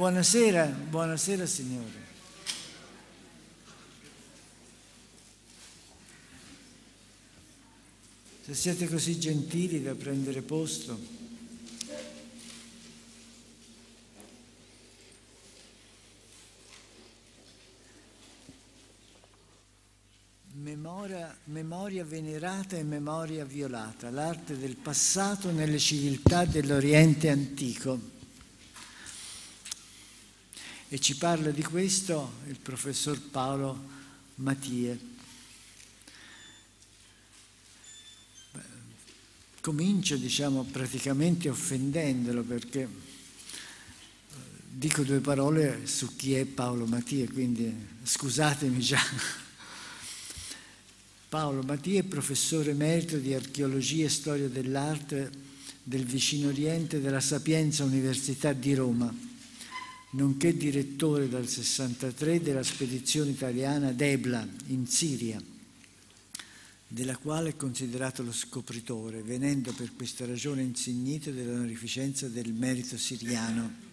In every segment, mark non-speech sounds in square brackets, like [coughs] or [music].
Buonasera, buonasera Signore. Se siete così gentili da prendere posto, memoria, memoria venerata e memoria violata, l'arte del passato nelle civiltà dell'Oriente antico. E ci parla di questo il professor Paolo Mattie. Comincio, diciamo, praticamente offendendolo perché eh, dico due parole su chi è Paolo Mattie, quindi scusatemi già. Paolo Mattie è professore emerito di archeologia e storia dell'arte del vicino Oriente della Sapienza Università di Roma nonché direttore dal 63 della spedizione italiana Debla in Siria, della quale è considerato lo scopritore, venendo per questa ragione insignito dell'onorificenza del merito siriano.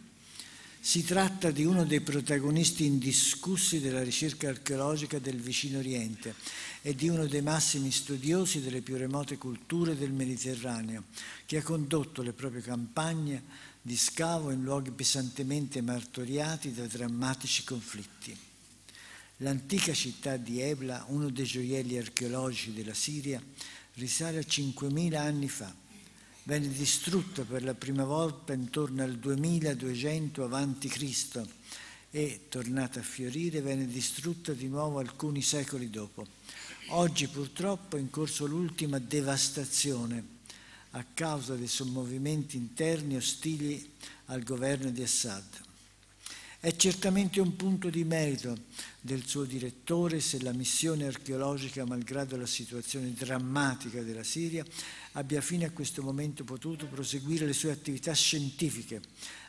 Si tratta di uno dei protagonisti indiscussi della ricerca archeologica del vicino Oriente e di uno dei massimi studiosi delle più remote culture del Mediterraneo, che ha condotto le proprie campagne di scavo in luoghi pesantemente martoriati da drammatici conflitti. L'antica città di Ebla, uno dei gioielli archeologici della Siria, risale a 5.000 anni fa. Venne distrutta per la prima volta intorno al 2200 a.C. e, tornata a fiorire, venne distrutta di nuovo alcuni secoli dopo. Oggi purtroppo è in corso l'ultima devastazione a causa dei sommovimenti interni ostili al governo di Assad. È certamente un punto di merito del suo direttore se la missione archeologica, malgrado la situazione drammatica della Siria, abbia fino a questo momento potuto proseguire le sue attività scientifiche,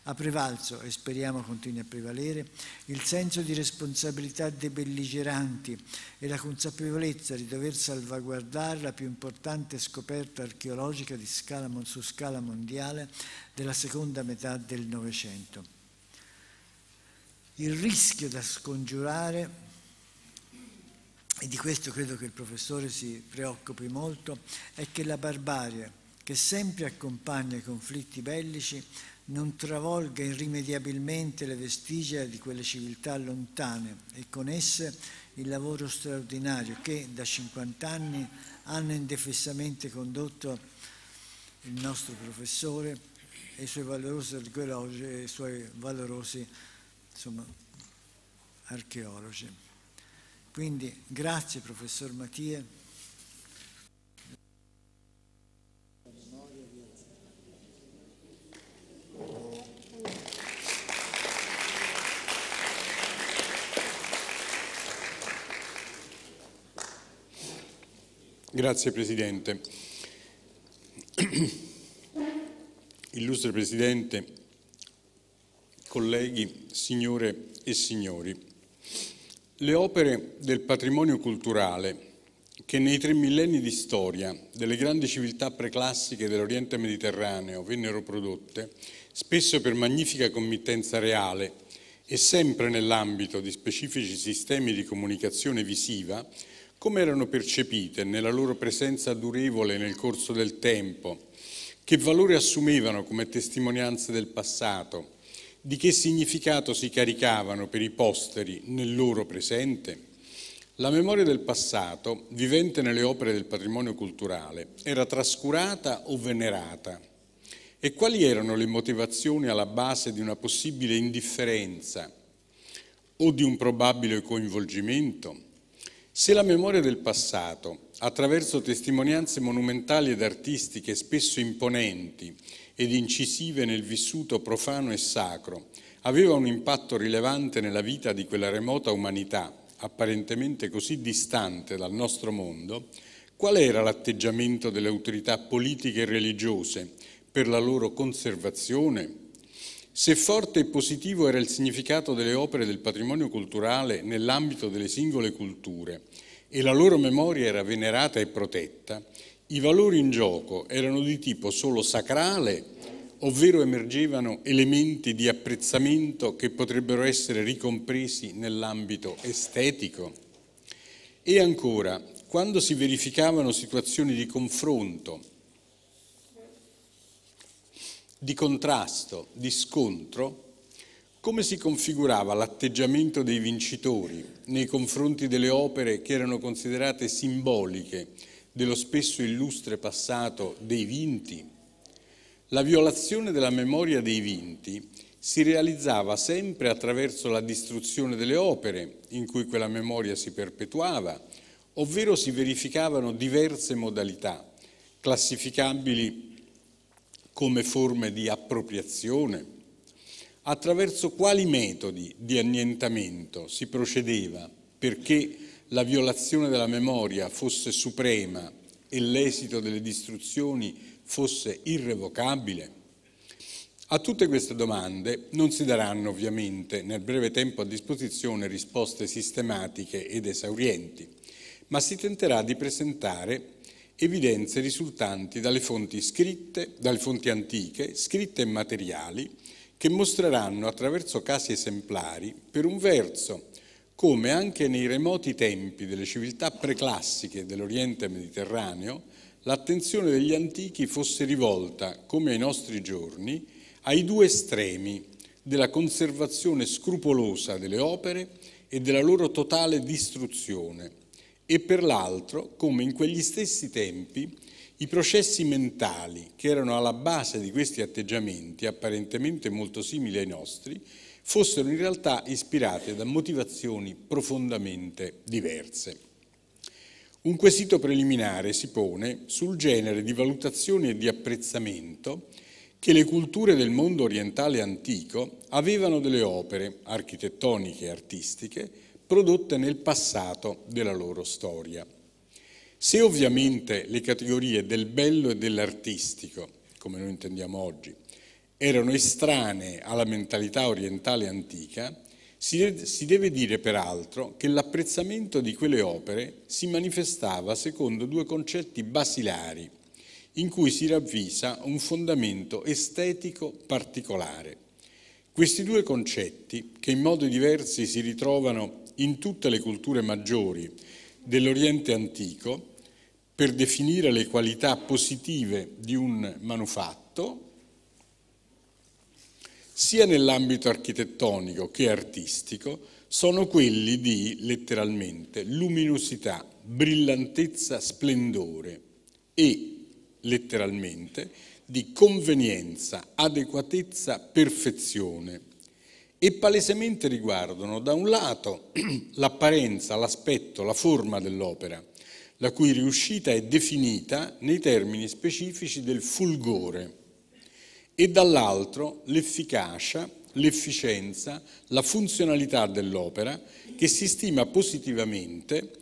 ha prevalso, e speriamo continui a prevalere, il senso di responsabilità dei belligeranti e la consapevolezza di dover salvaguardare la più importante scoperta archeologica scala, su scala mondiale della seconda metà del Novecento. Il rischio da scongiurare e di questo credo che il professore si preoccupi molto, è che la barbarie che sempre accompagna i conflitti bellici non travolga irrimediabilmente le vestigia di quelle civiltà lontane e con esse il lavoro straordinario che da 50 anni hanno indefessamente condotto il nostro professore e i suoi valorosi archeologi, e i suoi valorosi insomma, archeologi. Quindi grazie professor Mattia. Grazie Presidente. Illustre Presidente, colleghi, signore e signori, le opere del patrimonio culturale che nei tre millenni di storia delle grandi civiltà preclassiche dell'Oriente Mediterraneo vennero prodotte, spesso per magnifica committenza reale e sempre nell'ambito di specifici sistemi di comunicazione visiva, come erano percepite nella loro presenza durevole nel corso del tempo, che valore assumevano come testimonianze del passato, di che significato si caricavano per i posteri nel loro presente? La memoria del passato, vivente nelle opere del patrimonio culturale, era trascurata o venerata? E quali erano le motivazioni alla base di una possibile indifferenza o di un probabile coinvolgimento? Se la memoria del passato, attraverso testimonianze monumentali ed artistiche spesso imponenti ed incisive nel vissuto profano e sacro, aveva un impatto rilevante nella vita di quella remota umanità, apparentemente così distante dal nostro mondo, qual era l'atteggiamento delle autorità politiche e religiose per la loro conservazione, se forte e positivo era il significato delle opere del patrimonio culturale nell'ambito delle singole culture e la loro memoria era venerata e protetta, i valori in gioco erano di tipo solo sacrale, ovvero emergevano elementi di apprezzamento che potrebbero essere ricompresi nell'ambito estetico. E ancora, quando si verificavano situazioni di confronto di contrasto, di scontro, come si configurava l'atteggiamento dei vincitori nei confronti delle opere che erano considerate simboliche dello spesso illustre passato dei vinti? La violazione della memoria dei vinti si realizzava sempre attraverso la distruzione delle opere in cui quella memoria si perpetuava, ovvero si verificavano diverse modalità, classificabili come forme di appropriazione? Attraverso quali metodi di annientamento si procedeva perché la violazione della memoria fosse suprema e l'esito delle distruzioni fosse irrevocabile? A tutte queste domande non si daranno ovviamente nel breve tempo a disposizione risposte sistematiche ed esaurienti, ma si tenterà di presentare evidenze risultanti dalle fonti, scritte, dalle fonti antiche, scritte e materiali, che mostreranno attraverso casi esemplari, per un verso, come anche nei remoti tempi delle civiltà preclassiche dell'Oriente Mediterraneo, l'attenzione degli antichi fosse rivolta, come ai nostri giorni, ai due estremi della conservazione scrupolosa delle opere e della loro totale distruzione, e per l'altro come in quegli stessi tempi i processi mentali che erano alla base di questi atteggiamenti, apparentemente molto simili ai nostri, fossero in realtà ispirati da motivazioni profondamente diverse. Un quesito preliminare si pone sul genere di valutazione e di apprezzamento che le culture del mondo orientale antico avevano delle opere architettoniche e artistiche prodotte nel passato della loro storia. Se ovviamente le categorie del bello e dell'artistico, come noi intendiamo oggi, erano estranee alla mentalità orientale antica, si deve dire peraltro che l'apprezzamento di quelle opere si manifestava secondo due concetti basilari, in cui si ravvisa un fondamento estetico particolare. Questi due concetti, che in modi diversi si ritrovano in tutte le culture maggiori dell'Oriente antico per definire le qualità positive di un manufatto, sia nell'ambito architettonico che artistico, sono quelli di, letteralmente, luminosità, brillantezza, splendore e, letteralmente, di convenienza, adeguatezza, perfezione e palesemente riguardano da un lato [clears throat] l'apparenza, l'aspetto, la forma dell'opera, la cui riuscita è definita nei termini specifici del fulgore, e dall'altro l'efficacia, l'efficienza, la funzionalità dell'opera che si stima positivamente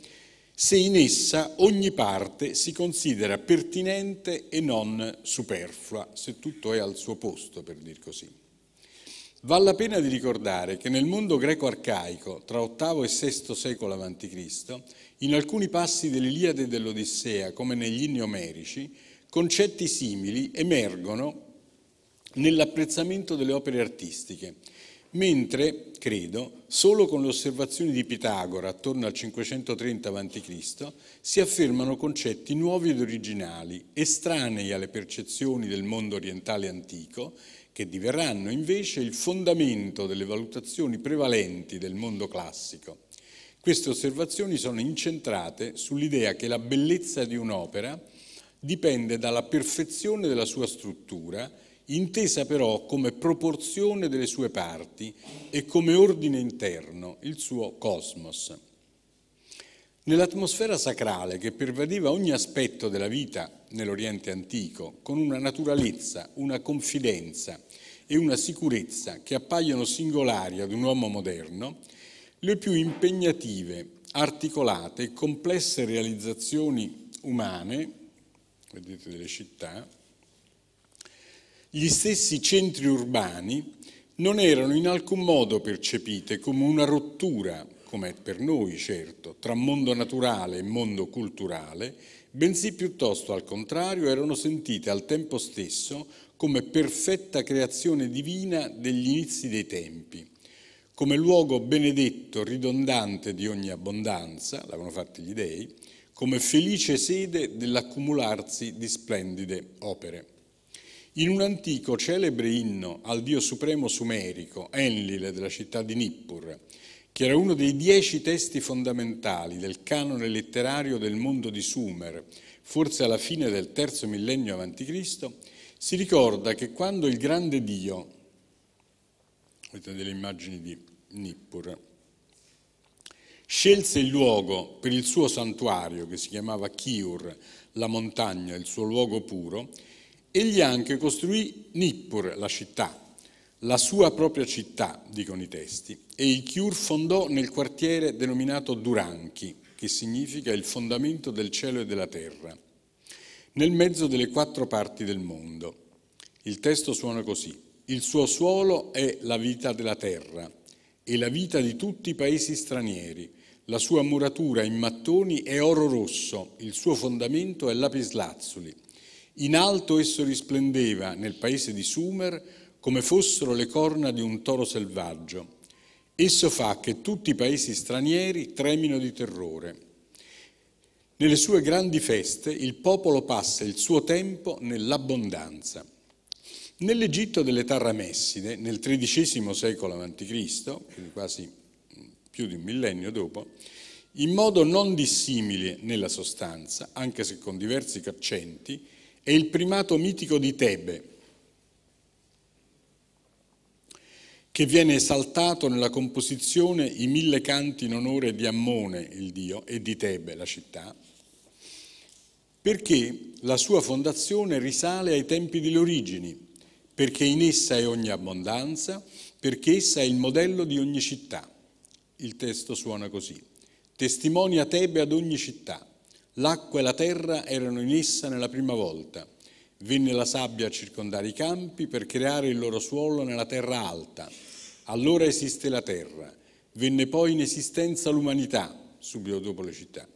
se in essa ogni parte si considera pertinente e non superflua, se tutto è al suo posto, per dir così. Vale la pena di ricordare che nel mondo greco arcaico, tra VIII e VI secolo a.C., in alcuni passi dell'Iliade e dell'Odissea, come negli inni omerici, concetti simili emergono nell'apprezzamento delle opere artistiche, mentre, credo, solo con le osservazioni di Pitagora attorno al 530 a.C. si affermano concetti nuovi ed originali, estranei alle percezioni del mondo orientale antico che diverranno invece il fondamento delle valutazioni prevalenti del mondo classico. Queste osservazioni sono incentrate sull'idea che la bellezza di un'opera dipende dalla perfezione della sua struttura, intesa però come proporzione delle sue parti e come ordine interno, il suo cosmos. Nell'atmosfera sacrale che pervadeva ogni aspetto della vita nell'Oriente antico, con una naturalezza, una confidenza, e una sicurezza che appaiono singolari ad un uomo moderno, le più impegnative, articolate e complesse realizzazioni umane, vedete delle città, gli stessi centri urbani non erano in alcun modo percepite come una rottura, come per noi certo, tra mondo naturale e mondo culturale, bensì piuttosto al contrario erano sentite al tempo stesso come perfetta creazione divina degli inizi dei tempi, come luogo benedetto, ridondante di ogni abbondanza, l'avevano fatto gli dei, come felice sede dell'accumularsi di splendide opere. In un antico celebre inno al dio supremo sumerico, Enlil della città di Nippur, che era uno dei dieci testi fondamentali del canone letterario del mondo di Sumer, forse alla fine del terzo millennio a.C., si ricorda che quando il grande Dio, avete delle immagini di Nippur, scelse il luogo per il suo santuario che si chiamava Chiur, la montagna, il suo luogo puro, egli anche costruì Nippur, la città, la sua propria città, dicono i testi, e il Chiur fondò nel quartiere denominato Duranchi, che significa il fondamento del cielo e della terra nel mezzo delle quattro parti del mondo. Il testo suona così. Il suo suolo è la vita della terra e la vita di tutti i paesi stranieri. La sua muratura in mattoni è oro rosso, il suo fondamento è lapislazzuli. In alto esso risplendeva nel paese di Sumer come fossero le corna di un toro selvaggio. Esso fa che tutti i paesi stranieri tremino di terrore. Nelle sue grandi feste il popolo passa il suo tempo nell'abbondanza. Nell'Egitto dell'età ramesside, nel XIII secolo a.C., quindi quasi mm, più di un millennio dopo, in modo non dissimile nella sostanza, anche se con diversi accenti, è il primato mitico di Tebe, che viene esaltato nella composizione I mille canti in onore di Ammone, il dio, e di Tebe, la città, perché la sua fondazione risale ai tempi delle origini, perché in essa è ogni abbondanza, perché essa è il modello di ogni città. Il testo suona così. Testimonia Tebe ad ogni città. L'acqua e la terra erano in essa nella prima volta. Venne la sabbia a circondare i campi per creare il loro suolo nella terra alta. Allora esiste la terra. Venne poi in esistenza l'umanità, subito dopo le città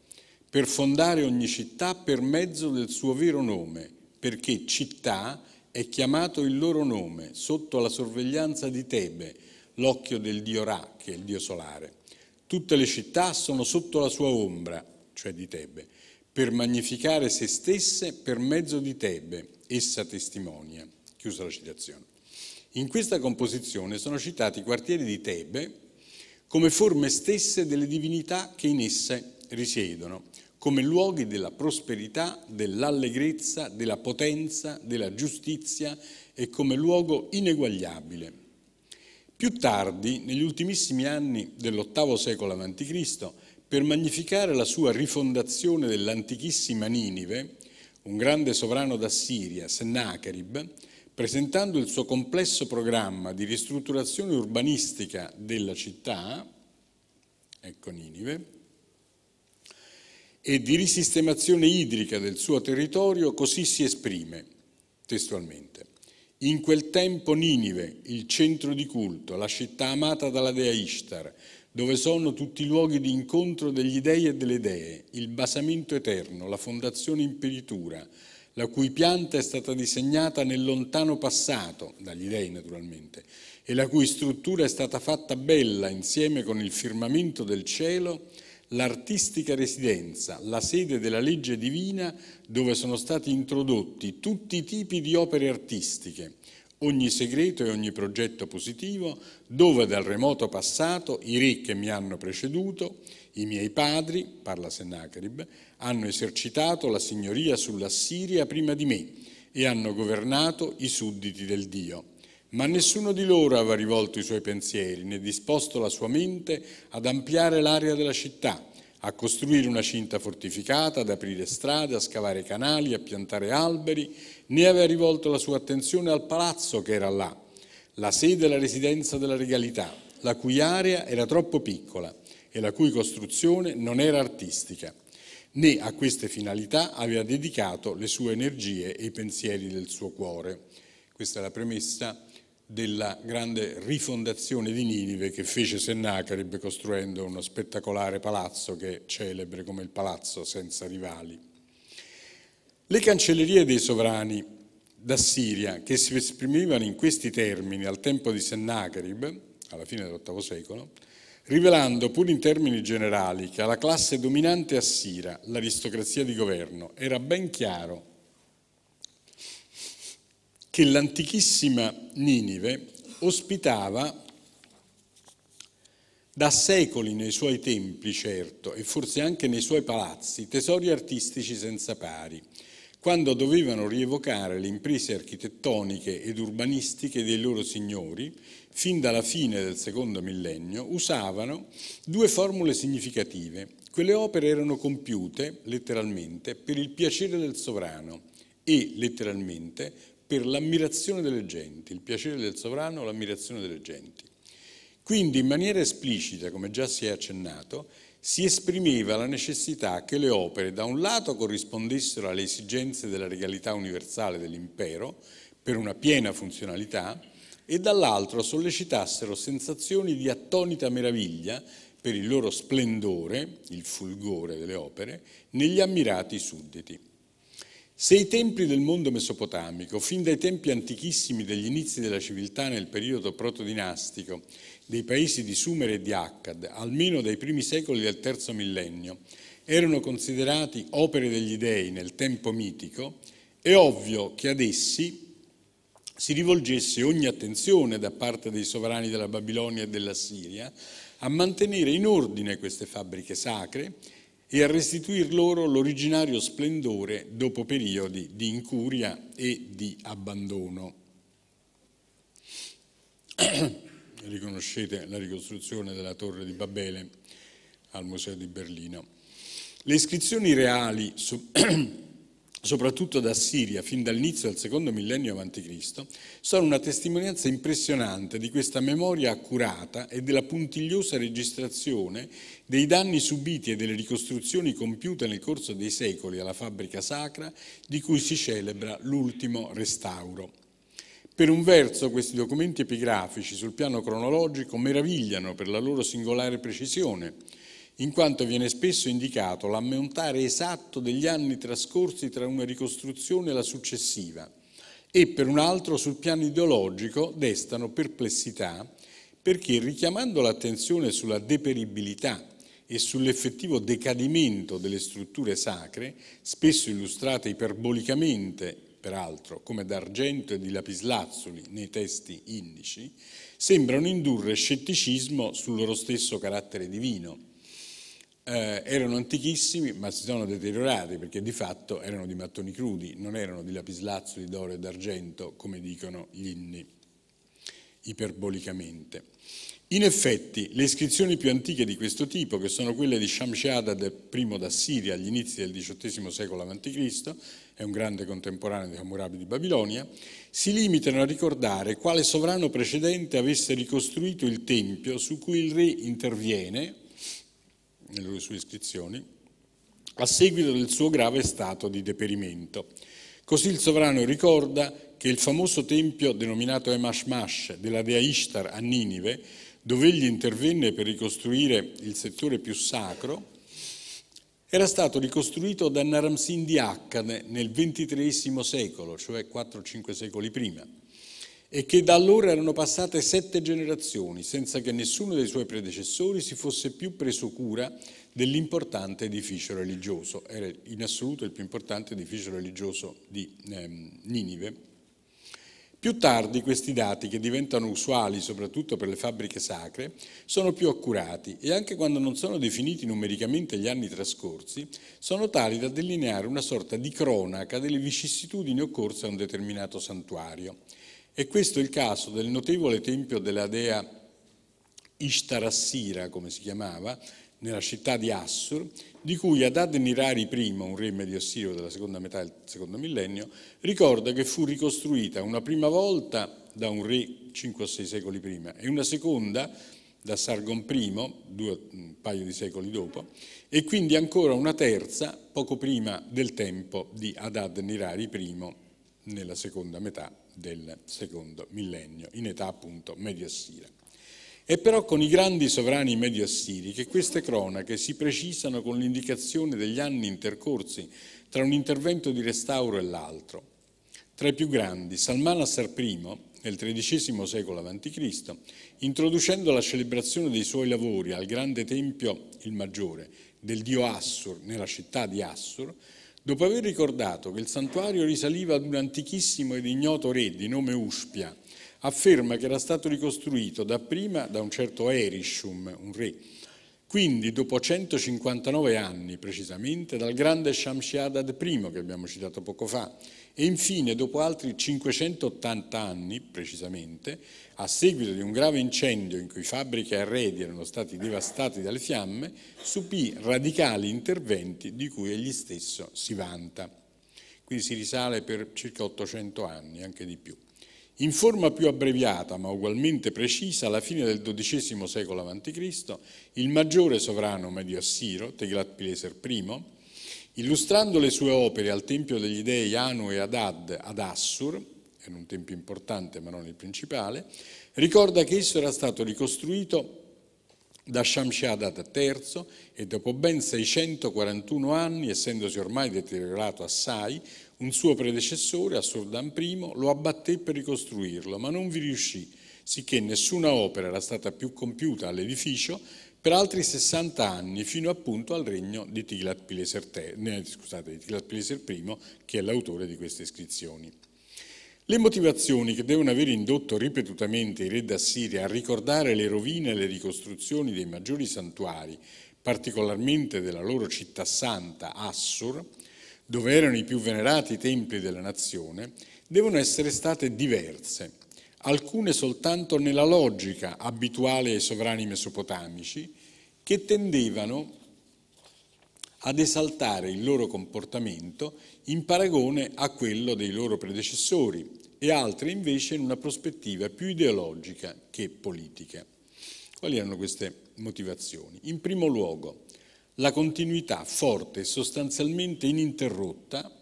per fondare ogni città per mezzo del suo vero nome, perché città è chiamato il loro nome sotto la sorveglianza di Tebe, l'occhio del dio Ra, che è il dio solare. Tutte le città sono sotto la sua ombra, cioè di Tebe, per magnificare se stesse per mezzo di Tebe, essa testimonia. Chiusa la citazione. In questa composizione sono citati i quartieri di Tebe come forme stesse delle divinità che in esse risiedono come luoghi della prosperità, dell'allegrezza, della potenza, della giustizia e come luogo ineguagliabile. Più tardi, negli ultimissimi anni dell'VIII secolo a.C., per magnificare la sua rifondazione dell'antichissima Ninive, un grande sovrano d'Assiria, Sennacherib, presentando il suo complesso programma di ristrutturazione urbanistica della città, ecco Ninive, e di risistemazione idrica del suo territorio, così si esprime testualmente. In quel tempo Ninive, il centro di culto, la città amata dalla dea Ishtar, dove sono tutti i luoghi di incontro degli dei e delle dee, il basamento eterno, la fondazione in peritura, la cui pianta è stata disegnata nel lontano passato, dagli dei naturalmente, e la cui struttura è stata fatta bella insieme con il firmamento del cielo l'artistica residenza, la sede della legge divina dove sono stati introdotti tutti i tipi di opere artistiche, ogni segreto e ogni progetto positivo, dove dal remoto passato i re che mi hanno preceduto, i miei padri, parla Sennacherib, hanno esercitato la signoria sull'Assiria prima di me e hanno governato i sudditi del Dio. Ma nessuno di loro aveva rivolto i suoi pensieri né disposto la sua mente ad ampliare l'area della città, a costruire una cinta fortificata, ad aprire strade, a scavare canali, a piantare alberi, né aveva rivolto la sua attenzione al palazzo che era là, la sede e la residenza della regalità, la cui area era troppo piccola e la cui costruzione non era artistica, né a queste finalità aveva dedicato le sue energie e i pensieri del suo cuore. Questa è la premessa della grande rifondazione di Ninive che fece Sennacherib costruendo uno spettacolare palazzo che è celebre come il palazzo senza rivali. Le cancellerie dei sovrani d'Assiria che si esprimevano in questi termini al tempo di Sennacherib, alla fine dell'VIII secolo, rivelando pur in termini generali che alla classe dominante assira, l'aristocrazia di governo, era ben chiaro che l'antichissima Ninive ospitava da secoli nei suoi templi, certo, e forse anche nei suoi palazzi, tesori artistici senza pari, quando dovevano rievocare le imprese architettoniche ed urbanistiche dei loro signori, fin dalla fine del secondo millennio, usavano due formule significative. Quelle opere erano compiute, letteralmente, per il piacere del sovrano e, letteralmente, per l'ammirazione delle genti, il piacere del sovrano, l'ammirazione delle genti. Quindi in maniera esplicita, come già si è accennato, si esprimeva la necessità che le opere da un lato corrispondessero alle esigenze della regalità universale dell'impero per una piena funzionalità e dall'altro sollecitassero sensazioni di attonita meraviglia per il loro splendore, il fulgore delle opere, negli ammirati sudditi. Se i templi del mondo mesopotamico, fin dai tempi antichissimi degli inizi della civiltà nel periodo protodinastico dei paesi di Sumer e di Akkad, almeno dai primi secoli del terzo millennio, erano considerati opere degli dei nel tempo mitico, è ovvio che ad essi si rivolgesse ogni attenzione da parte dei sovrani della Babilonia e della Siria a mantenere in ordine queste fabbriche sacre e a restituir loro l'originario splendore dopo periodi di incuria e di abbandono. [clears throat] Riconoscete la ricostruzione della torre di Babele al Museo di Berlino. Le iscrizioni reali su [clears throat] soprattutto da Siria, fin dall'inizio del secondo millennio a.C., sono una testimonianza impressionante di questa memoria accurata e della puntigliosa registrazione dei danni subiti e delle ricostruzioni compiute nel corso dei secoli alla fabbrica sacra di cui si celebra l'ultimo restauro. Per un verso questi documenti epigrafici sul piano cronologico meravigliano per la loro singolare precisione, in quanto viene spesso indicato l'ammontare esatto degli anni trascorsi tra una ricostruzione e la successiva e per un altro sul piano ideologico destano perplessità perché richiamando l'attenzione sulla deperibilità e sull'effettivo decadimento delle strutture sacre, spesso illustrate iperbolicamente, peraltro, come d'argento e di lapislazzuli nei testi indici, sembrano indurre scetticismo sul loro stesso carattere divino eh, erano antichissimi ma si sono deteriorati perché di fatto erano di mattoni crudi, non erano di lapislazzo, di d'oro e d'argento come dicono gli inni iperbolicamente. In effetti, le iscrizioni più antiche di questo tipo, che sono quelle di Shamshadad I d'Assiria agli inizi del XVIII secolo a.C., è un grande contemporaneo di Hammurabi di Babilonia, si limitano a ricordare quale sovrano precedente avesse ricostruito il tempio su cui il re interviene nelle sue iscrizioni, a seguito del suo grave stato di deperimento. Così il sovrano ricorda che il famoso tempio denominato Emashmash della dea Ishtar a Ninive, dove egli intervenne per ricostruire il settore più sacro, era stato ricostruito da Naramsin di Akkad nel XXIII secolo, cioè 4-5 secoli prima e che da allora erano passate sette generazioni senza che nessuno dei suoi predecessori si fosse più preso cura dell'importante edificio religioso. Era in assoluto il più importante edificio religioso di ehm, Ninive. Più tardi questi dati, che diventano usuali soprattutto per le fabbriche sacre, sono più accurati e anche quando non sono definiti numericamente gli anni trascorsi, sono tali da delineare una sorta di cronaca delle vicissitudini occorse a un determinato santuario. E questo è il caso del notevole tempio della dea Ishtarassira, come si chiamava, nella città di Assur, di cui Adad Nirari I, un re medio assirio della seconda metà del secondo millennio, ricorda che fu ricostruita una prima volta da un re 5 o 6 secoli prima e una seconda da Sargon I, due, un paio di secoli dopo, e quindi ancora una terza poco prima del tempo di Adad Nirari I nella seconda metà del secondo millennio, in età appunto medio-assira. È però con i grandi sovrani medio-assiri che queste cronache si precisano con l'indicazione degli anni intercorsi tra un intervento di restauro e l'altro. Tra i più grandi, Salmanassar I, nel XIII secolo a.C., introducendo la celebrazione dei suoi lavori al grande tempio, il maggiore, del dio Assur, nella città di Assur, Dopo aver ricordato che il santuario risaliva ad un antichissimo ed ignoto re di nome Uspia, afferma che era stato ricostruito dapprima da un certo Erishum, un re, quindi dopo 159 anni precisamente dal grande Shamshiadad I che abbiamo citato poco fa, e infine, dopo altri 580 anni precisamente, a seguito di un grave incendio in cui fabbriche e arredi erano stati devastati dalle fiamme, subì radicali interventi di cui egli stesso si vanta. Quindi si risale per circa 800 anni, anche di più. In forma più abbreviata ma ugualmente precisa, alla fine del XII secolo a.C., il maggiore sovrano medio-assiro, Teglat Pileser I, Illustrando le sue opere al Tempio degli Dei Anu e Adad ad Assur, era un tempio importante ma non il principale, ricorda che esso era stato ricostruito da Shamshadat III e dopo ben 641 anni, essendosi ormai deteriorato assai, un suo predecessore, Assurdan I, lo abbatté per ricostruirlo, ma non vi riuscì, sicché nessuna opera era stata più compiuta all'edificio per altri 60 anni fino appunto al regno di Tiglat-Pileser I, che è l'autore di queste iscrizioni. Le motivazioni che devono aver indotto ripetutamente i re d'Assiria a ricordare le rovine e le ricostruzioni dei maggiori santuari, particolarmente della loro città santa Assur, dove erano i più venerati templi della nazione, devono essere state diverse alcune soltanto nella logica abituale ai sovrani mesopotamici, che tendevano ad esaltare il loro comportamento in paragone a quello dei loro predecessori e altre invece in una prospettiva più ideologica che politica. Quali erano queste motivazioni? In primo luogo, la continuità forte e sostanzialmente ininterrotta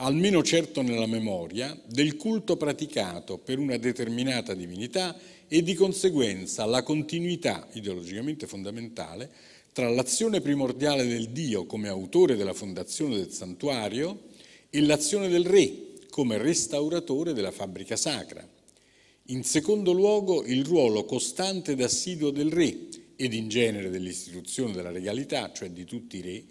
almeno certo nella memoria, del culto praticato per una determinata divinità e di conseguenza la continuità ideologicamente fondamentale tra l'azione primordiale del Dio come autore della fondazione del santuario e l'azione del re come restauratore della fabbrica sacra. In secondo luogo il ruolo costante ed assiduo del re ed in genere dell'istituzione della regalità, cioè di tutti i re,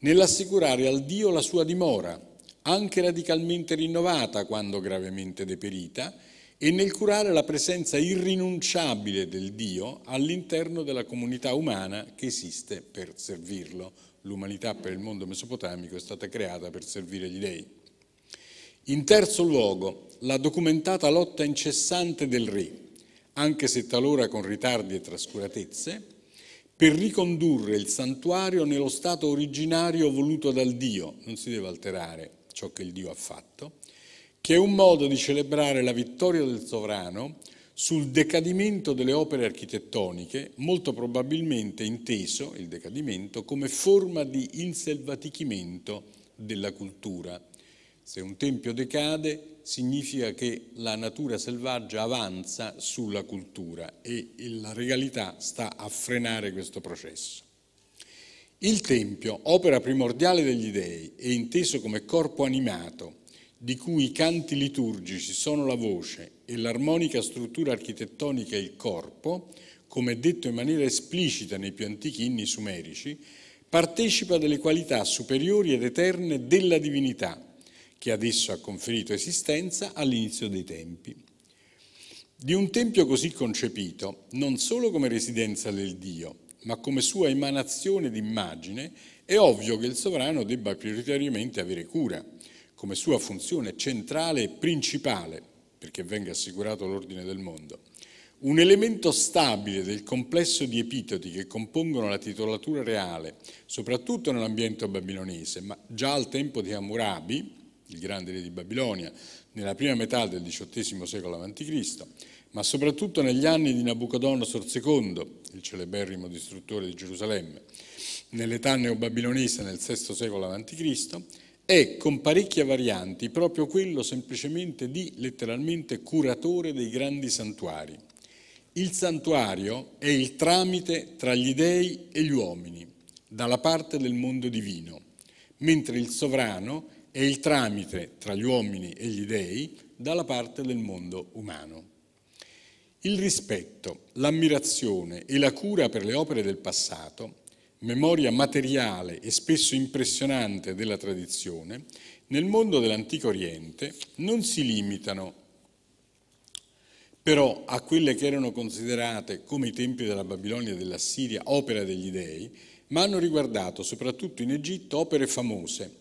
nell'assicurare al Dio la sua dimora anche radicalmente rinnovata quando gravemente deperita, e nel curare la presenza irrinunciabile del Dio all'interno della comunità umana che esiste per servirlo. L'umanità per il mondo mesopotamico è stata creata per servire gli dei. In terzo luogo, la documentata lotta incessante del re, anche se talora con ritardi e trascuratezze, per ricondurre il santuario nello stato originario voluto dal Dio, non si deve alterare, ciò che il Dio ha fatto, che è un modo di celebrare la vittoria del sovrano sul decadimento delle opere architettoniche, molto probabilmente inteso il decadimento come forma di inselvatichimento della cultura. Se un tempio decade significa che la natura selvaggia avanza sulla cultura e la regalità sta a frenare questo processo. Il Tempio, opera primordiale degli dei e inteso come corpo animato, di cui i canti liturgici sono la voce e l'armonica struttura architettonica il corpo, come detto in maniera esplicita nei più antichi inni sumerici, partecipa delle qualità superiori ed eterne della divinità, che ad esso ha conferito esistenza all'inizio dei tempi. Di un tempio così concepito, non solo come residenza del Dio, ma come sua emanazione d'immagine, è ovvio che il sovrano debba prioritariamente avere cura, come sua funzione centrale e principale, perché venga assicurato l'ordine del mondo. Un elemento stabile del complesso di epiteti che compongono la titolatura reale, soprattutto nell'ambiente babilonese, ma già al tempo di Hammurabi, il grande re di Babilonia, nella prima metà del XVIII secolo a.C., ma soprattutto negli anni di Nabucodonosor II, il celeberrimo distruttore di Gerusalemme, nell'età neobabilonese nel VI secolo a.C., è con parecchie varianti proprio quello semplicemente di letteralmente curatore dei grandi santuari. Il santuario è il tramite tra gli dei e gli uomini, dalla parte del mondo divino, mentre il sovrano è il tramite tra gli uomini e gli dei, dalla parte del mondo umano. Il rispetto, l'ammirazione e la cura per le opere del passato, memoria materiale e spesso impressionante della tradizione, nel mondo dell'Antico Oriente non si limitano però a quelle che erano considerate come i tempi della Babilonia e dell'Assiria opera degli dei, ma hanno riguardato soprattutto in Egitto opere famose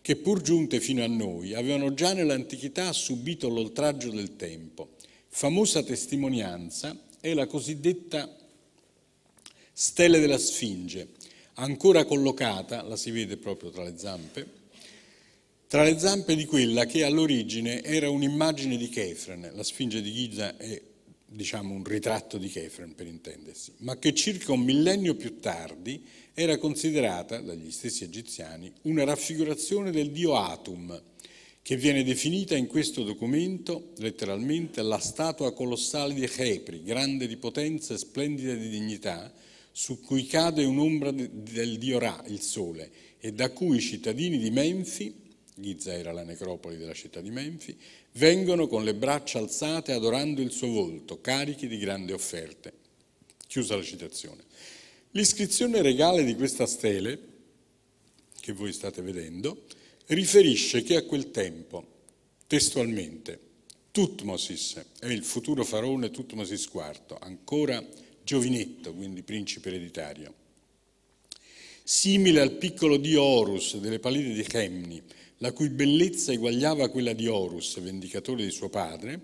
che pur giunte fino a noi avevano già nell'antichità subito l'oltraggio del tempo Famosa testimonianza è la cosiddetta stella della Sfinge, ancora collocata, la si vede proprio tra le zampe, tra le zampe di quella che all'origine era un'immagine di Chefren, la Sfinge di Giza è diciamo un ritratto di Chefren per intendersi, ma che circa un millennio più tardi era considerata dagli stessi egiziani una raffigurazione del dio Atum, che viene definita in questo documento letteralmente la statua colossale di Chepri, grande di potenza e splendida di dignità, su cui cade un'ombra del dio Ra, il sole, e da cui i cittadini di Menfi, Giza era la necropoli della città di Menfi, vengono con le braccia alzate adorando il suo volto, carichi di grandi offerte. Chiusa la citazione. L'iscrizione regale di questa stele, che voi state vedendo, riferisce che a quel tempo, testualmente, Tutmosis è il futuro faraone Tutmosis IV, ancora giovinetto, quindi principe ereditario, simile al piccolo di Horus delle palide di Chemni, la cui bellezza eguagliava quella di Horus, vendicatore di suo padre,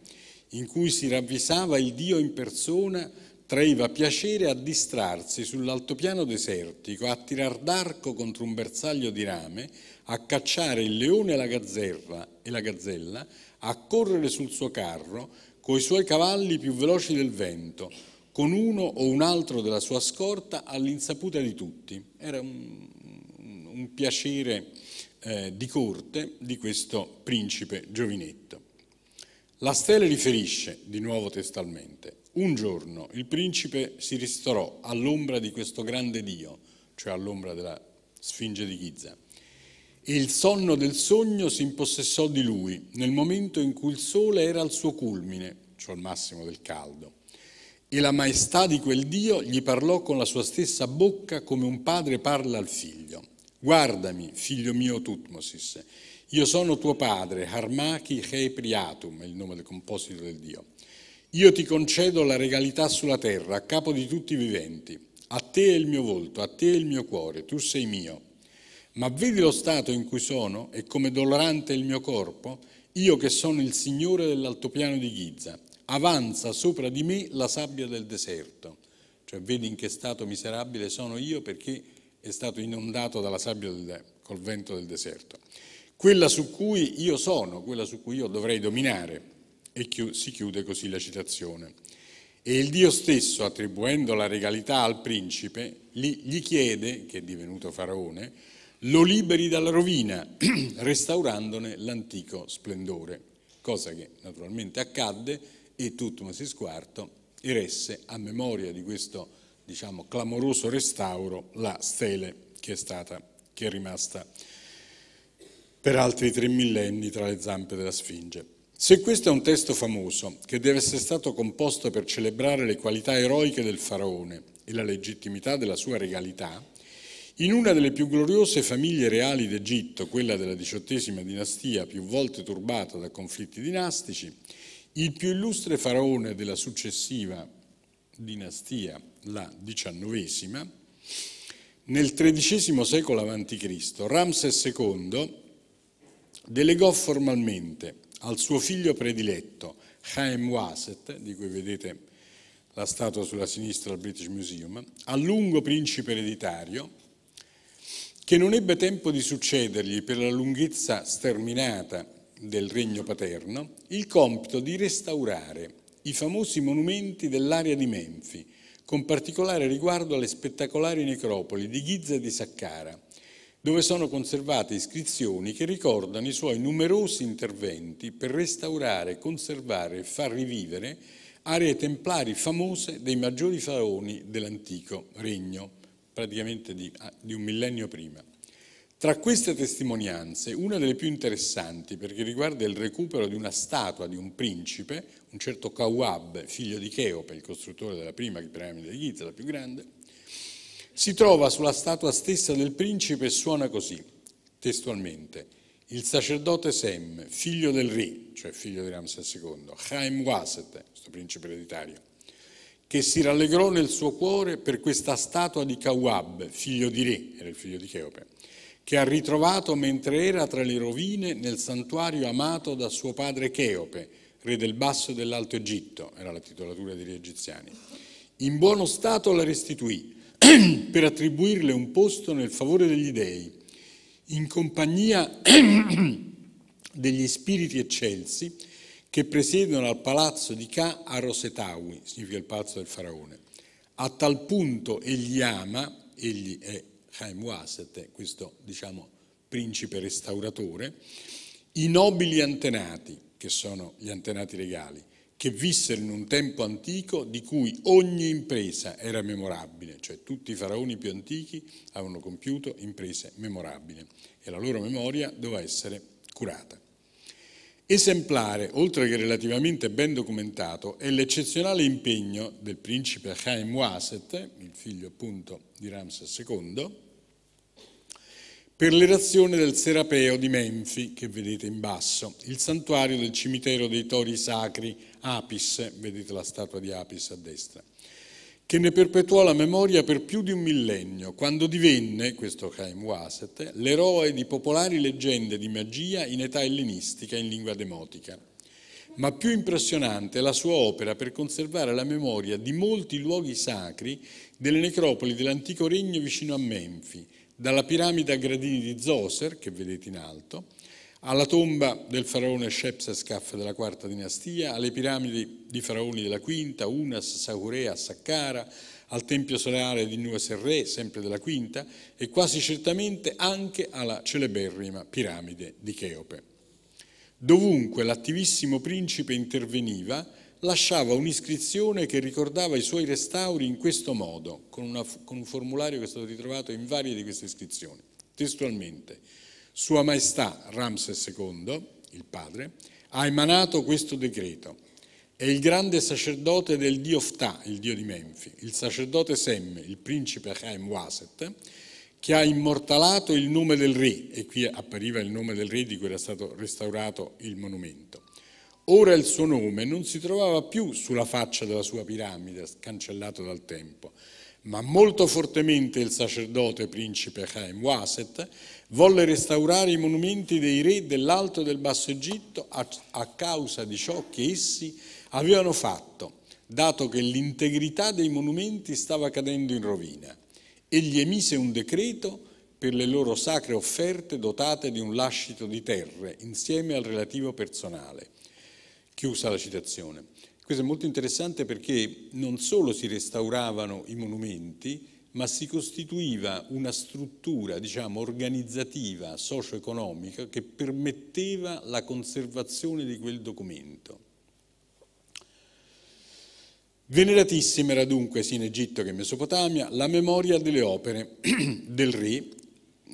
in cui si ravvisava il Dio in persona traeva piacere a distrarsi sull'altopiano desertico, a tirar d'arco contro un bersaglio di rame, a cacciare il leone e la, gazzerra, e la gazzella, a correre sul suo carro, coi suoi cavalli più veloci del vento, con uno o un altro della sua scorta all'insaputa di tutti. Era un, un piacere eh, di corte di questo principe giovinetto. La stele riferisce, di nuovo testalmente, un giorno il principe si ristorò all'ombra di questo grande Dio, cioè all'ombra della Sfinge di Ghiza, e il sonno del sogno si impossessò di lui nel momento in cui il sole era al suo culmine, cioè al massimo del caldo. E la maestà di quel Dio gli parlò con la sua stessa bocca come un padre parla al figlio. Guardami, figlio mio Tutmosis, io sono tuo padre, Harmachi Hepriatum, è il nome del composito del Dio io ti concedo la regalità sulla terra, a capo di tutti i viventi. A te è il mio volto, a te è il mio cuore, tu sei mio. Ma vedi lo stato in cui sono e come dolorante è il mio corpo? Io che sono il Signore dell'altopiano di Ghizza, avanza sopra di me la sabbia del deserto. Cioè vedi in che stato miserabile sono io perché è stato inondato dalla sabbia del, col vento del deserto. Quella su cui io sono, quella su cui io dovrei dominare. E si chiude così la citazione. E il Dio stesso, attribuendo la regalità al principe, gli chiede, che è divenuto faraone, lo liberi dalla rovina, [clears throat] restaurandone l'antico splendore, cosa che naturalmente accadde e Tutmosis IV eresse a memoria di questo diciamo, clamoroso restauro la stele che è, stata, che è rimasta per altri tre millenni tra le zampe della Sfinge. Se questo è un testo famoso, che deve essere stato composto per celebrare le qualità eroiche del faraone e la legittimità della sua regalità, in una delle più gloriose famiglie reali d'Egitto, quella della diciottesima dinastia, più volte turbata da conflitti dinastici, il più illustre faraone della successiva dinastia, la diciannovesima, nel XIII secolo a.C., Ramses II delegò formalmente al suo figlio prediletto, Chaim Waset, di cui vedete la statua sulla sinistra al British Museum, a lungo principe ereditario, che non ebbe tempo di succedergli per la lunghezza sterminata del regno paterno, il compito di restaurare i famosi monumenti dell'area di Menfi, con particolare riguardo alle spettacolari necropoli di Giza e di Saqqara, dove sono conservate iscrizioni che ricordano i suoi numerosi interventi per restaurare, conservare e far rivivere aree templari famose dei maggiori faraoni dell'antico regno, praticamente di, ah, di un millennio prima. Tra queste testimonianze, una delle più interessanti, perché riguarda il recupero di una statua di un principe, un certo Kawab, figlio di Cheope, il costruttore della prima piramide di Giza, la più grande, si trova sulla statua stessa del principe e suona così, testualmente. Il sacerdote Sem, figlio del re, cioè figlio di Ramses II, Chaim Waset, questo principe ereditario, che si rallegrò nel suo cuore per questa statua di Kawab, figlio di re, era il figlio di Cheope, che ha ritrovato mentre era tra le rovine nel santuario amato da suo padre Cheope, re del Basso e dell'Alto Egitto, era la titolatura degli egiziani. In buono stato la restituì, [clears throat] per attribuirle un posto nel favore degli dei, in compagnia [clears throat] degli spiriti eccelsi che presiedono al palazzo di Ka a Rosetawi, significa il palazzo del faraone. A tal punto egli ama, egli è Chaim questo diciamo principe restauratore, i nobili antenati, che sono gli antenati regali, che vissero in un tempo antico di cui ogni impresa era memorabile, cioè tutti i faraoni più antichi avevano compiuto imprese memorabili e la loro memoria doveva essere curata. Esemplare, oltre che relativamente ben documentato, è l'eccezionale impegno del principe Chaim Waset, il figlio appunto di Ramses II, per l'erazione del Serapeo di Menfi, che vedete in basso, il santuario del cimitero dei tori sacri Apis, vedete la statua di Apis a destra, che ne perpetuò la memoria per più di un millennio, quando divenne, questo Chaim Waset, l'eroe di popolari leggende di magia in età ellenistica in lingua demotica. Ma più impressionante è la sua opera per conservare la memoria di molti luoghi sacri delle necropoli dell'antico regno vicino a Menfi, dalla piramide a gradini di Zoser, che vedete in alto, alla tomba del faraone Shepseskaf della quarta dinastia, alle piramidi di faraoni della quinta, Unas, Saurea, Saqqara, al tempio solare di Nueserre, sempre della quinta, e quasi certamente anche alla celeberrima piramide di Cheope. Dovunque l'attivissimo principe interveniva, lasciava un'iscrizione che ricordava i suoi restauri in questo modo, con, una, con un formulario che è stato ritrovato in varie di queste iscrizioni. Testualmente, Sua Maestà Ramses II, il padre, ha emanato questo decreto. È il grande sacerdote del dio Ftah, il dio di Menfi, il sacerdote Sem, il principe Chaim Waset, che ha immortalato il nome del re, e qui appariva il nome del re di cui era stato restaurato il monumento. Ora il suo nome non si trovava più sulla faccia della sua piramide, cancellato dal tempo, ma molto fortemente il sacerdote principe Chaim Waset volle restaurare i monumenti dei re dell'Alto e del Basso Egitto a, a causa di ciò che essi avevano fatto, dato che l'integrità dei monumenti stava cadendo in rovina. Egli emise un decreto per le loro sacre offerte dotate di un lascito di terre insieme al relativo personale. Chiusa la citazione. Questo è molto interessante perché non solo si restauravano i monumenti, ma si costituiva una struttura, diciamo, organizzativa, socio-economica che permetteva la conservazione di quel documento. Veneratissima era dunque sia in Egitto che in Mesopotamia la memoria delle opere del re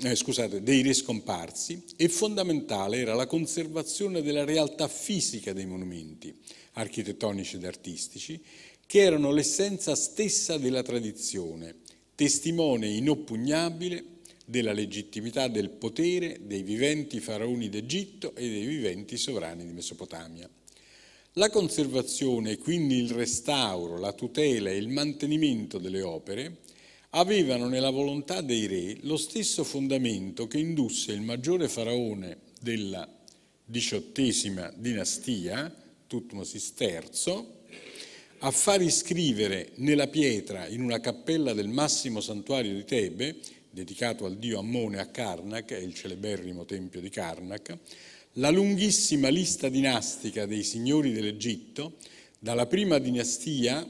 eh, scusate, dei re e fondamentale era la conservazione della realtà fisica dei monumenti architettonici ed artistici che erano l'essenza stessa della tradizione, testimone inoppugnabile della legittimità del potere dei viventi faraoni d'Egitto e dei viventi sovrani di Mesopotamia. La conservazione e quindi il restauro, la tutela e il mantenimento delle opere avevano nella volontà dei re lo stesso fondamento che indusse il maggiore faraone della diciottesima dinastia, Tutmosis III, a far iscrivere nella pietra in una cappella del massimo santuario di Tebe, dedicato al dio Ammone a Karnak, è il celeberrimo tempio di Karnak, la lunghissima lista dinastica dei signori dell'Egitto, dalla prima dinastia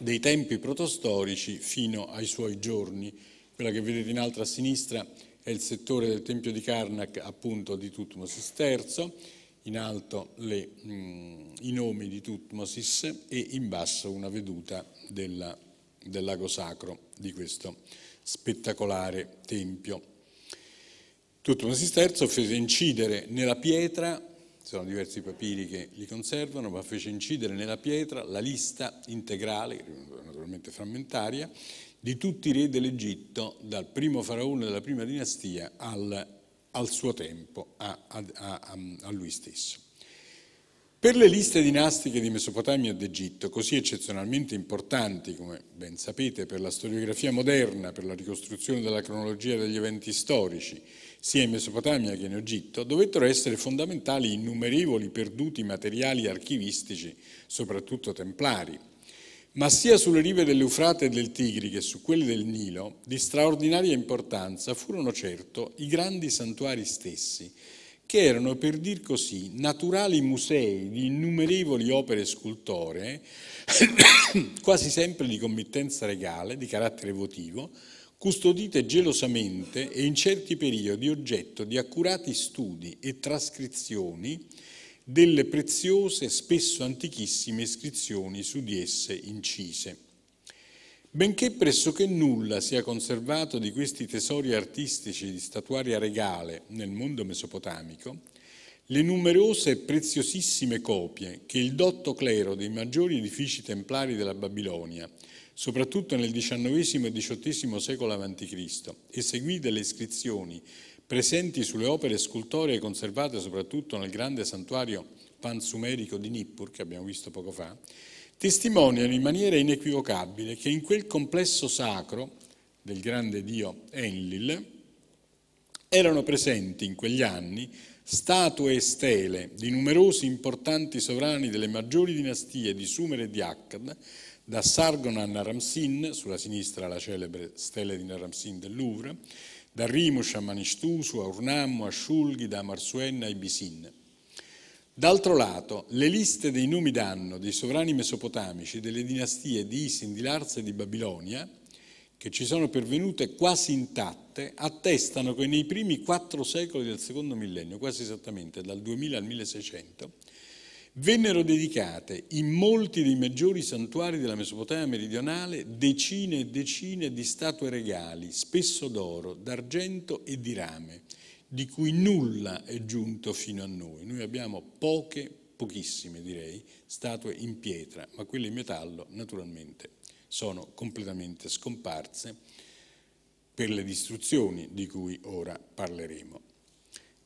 dei tempi protostorici fino ai suoi giorni. Quella che vedete in alto a sinistra è il settore del Tempio di Karnak appunto di Tutmosis III, in alto le, mh, mm, i nomi di Tutmosis e in basso una veduta della, del lago sacro di questo spettacolare tempio. Tutmosis III fece incidere nella pietra ci sono diversi papiri che li conservano, ma fece incidere nella pietra la lista integrale, naturalmente frammentaria, di tutti i re dell'Egitto, dal primo faraone della prima dinastia al, al suo tempo, a, a, a, a lui stesso. Per le liste dinastiche di Mesopotamia ed Egitto, così eccezionalmente importanti, come ben sapete, per la storiografia moderna, per la ricostruzione della cronologia degli eventi storici, sia in Mesopotamia che in Egitto, dovettero essere fondamentali innumerevoli perduti materiali archivistici, soprattutto templari, ma sia sulle rive dell'Eufrate e del Tigri che su quelle del Nilo, di straordinaria importanza furono certo i grandi santuari stessi, che erano, per dir così, naturali musei di innumerevoli opere scultoree, [coughs] quasi sempre di committenza regale, di carattere votivo, custodite gelosamente e in certi periodi oggetto di accurati studi e trascrizioni delle preziose, spesso antichissime iscrizioni su di esse incise. Benché pressoché nulla sia conservato di questi tesori artistici di statuaria regale nel mondo mesopotamico, le numerose e preziosissime copie che il dotto clero dei maggiori edifici templari della Babilonia soprattutto nel XIX e XVIII secolo a.C., e seguì delle iscrizioni presenti sulle opere scultoree conservate soprattutto nel grande santuario pansumerico di Nippur, che abbiamo visto poco fa, testimoniano in maniera inequivocabile che in quel complesso sacro del grande dio Enlil erano presenti in quegli anni statue e stele di numerosi importanti sovrani delle maggiori dinastie di Sumer e di Akkad, da Sargon a Naramsin, sulla sinistra la celebre stella di Naramsin del Louvre, da Rimush a Manistusu, a Urnammu, a Shulghi, da Marsuen a Ibisin. D'altro lato, le liste dei nomi d'anno dei sovrani mesopotamici delle dinastie di Isin, di Larsa e di Babilonia, che ci sono pervenute quasi intatte, attestano che nei primi quattro secoli del secondo millennio, quasi esattamente dal 2000 al 1600, Vennero dedicate in molti dei maggiori santuari della Mesopotamia meridionale decine e decine di statue regali, spesso d'oro, d'argento e di rame, di cui nulla è giunto fino a noi. Noi abbiamo poche, pochissime direi, statue in pietra, ma quelle in metallo naturalmente sono completamente scomparse per le distruzioni di cui ora parleremo.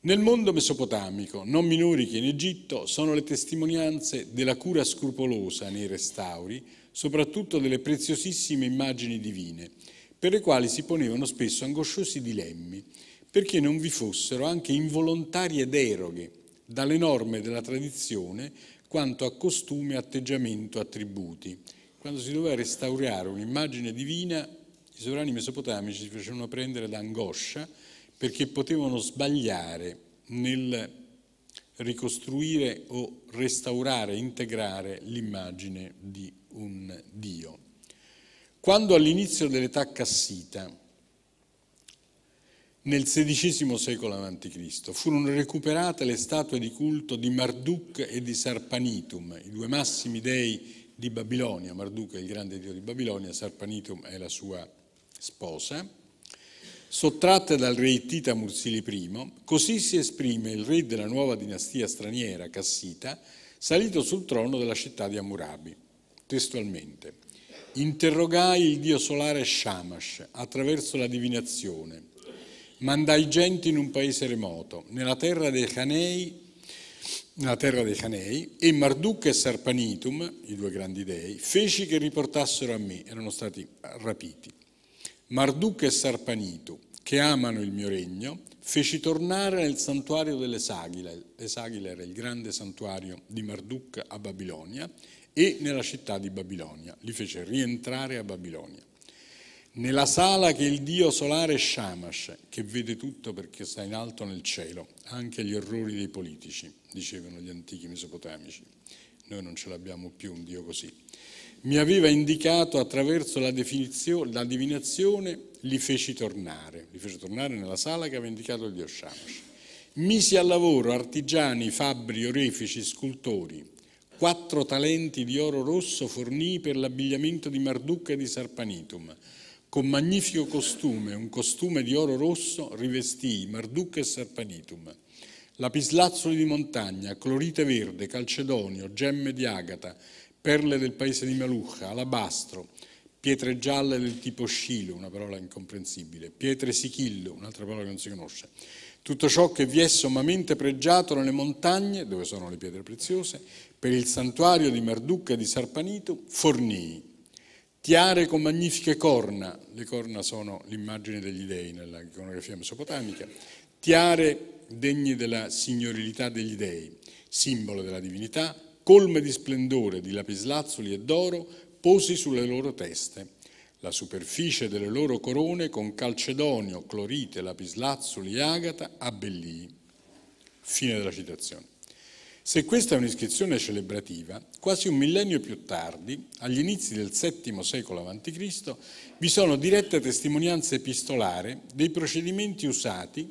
Nel mondo mesopotamico, non minori che in Egitto, sono le testimonianze della cura scrupolosa nei restauri, soprattutto delle preziosissime immagini divine, per le quali si ponevano spesso angosciosi dilemmi, perché non vi fossero anche involontarie deroghe dalle norme della tradizione quanto a costume, atteggiamento, attributi. Quando si doveva restaurare un'immagine divina, i sovrani mesopotamici si facevano prendere da angoscia, perché potevano sbagliare nel ricostruire o restaurare, integrare l'immagine di un Dio. Quando all'inizio dell'età cassita, nel XVI secolo a.C. furono recuperate le statue di culto di Marduk e di Sarpanitum, i due massimi dei di Babilonia. Marduk è il grande dio di Babilonia, Sarpanitum è la sua sposa sottratte dal re Ittita Mursili I, così si esprime il re della nuova dinastia straniera Cassita, salito sul trono della città di Amurabi. Testualmente, interrogai il dio solare Shamash attraverso la divinazione, mandai genti in un paese remoto, nella terra dei Canei nella terra dei Canei, e Marduk e Sarpanitum, i due grandi dei, feci che riportassero a me, erano stati rapiti. Marduk e Sarpanitum, che amano il mio regno, feci tornare nel santuario delle Saghile, le Saghile era il grande santuario di Marduk a Babilonia, e nella città di Babilonia, li fece rientrare a Babilonia. Nella sala che il dio solare Shamash, che vede tutto perché sta in alto nel cielo, anche gli orrori dei politici, dicevano gli antichi mesopotamici. Noi non ce l'abbiamo più un dio così. Mi aveva indicato attraverso la, la divinazione li feci tornare, li feci tornare nella sala che aveva indicato gli dio Misi al lavoro artigiani, fabbri, orefici, scultori. Quattro talenti di oro rosso fornì per l'abbigliamento di Marducca e di Sarpanitum. Con magnifico costume, un costume di oro rosso, rivestì Marducca e Sarpanitum. Lapislazzoli di montagna, clorite verde, calcedonio, gemme di agata, perle del paese di Malucca, alabastro, pietre gialle del tipo scilo, una parola incomprensibile, pietre sichillo, un'altra parola che non si conosce, tutto ciò che vi è sommamente pregiato nelle montagne, dove sono le pietre preziose, per il santuario di Marducca di Sarpanito, fornii. Tiare con magnifiche corna, le corna sono l'immagine degli dei nella iconografia mesopotamica, tiare degne della signorilità degli dei, simbolo della divinità, colme di splendore di lapislazzoli e d'oro, posi sulle loro teste. La superficie delle loro corone con calcedonio, clorite, lapislazzuli agata abbellì. Fine della citazione. Se questa è un'iscrizione celebrativa, quasi un millennio più tardi, agli inizi del VII secolo a.C., vi sono dirette testimonianze epistolare dei procedimenti usati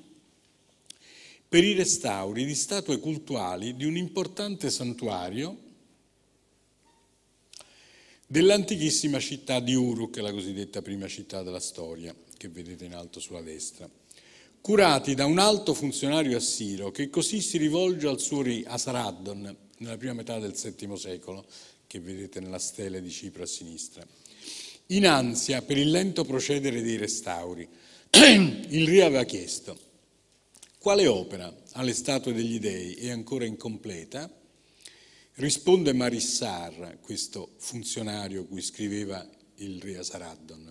per i restauri di statue cultuali di un importante santuario dell'antichissima città di Uruk, la cosiddetta prima città della storia, che vedete in alto sulla destra, curati da un alto funzionario assiro che così si rivolge al suo re Asaraddon nella prima metà del VII secolo, che vedete nella stele di Cipro a sinistra. In ansia per il lento procedere dei restauri, [clears throat] il re aveva chiesto quale opera alle statue degli dei è ancora incompleta Risponde Marissar, questo funzionario cui scriveva il Ria Saraddon.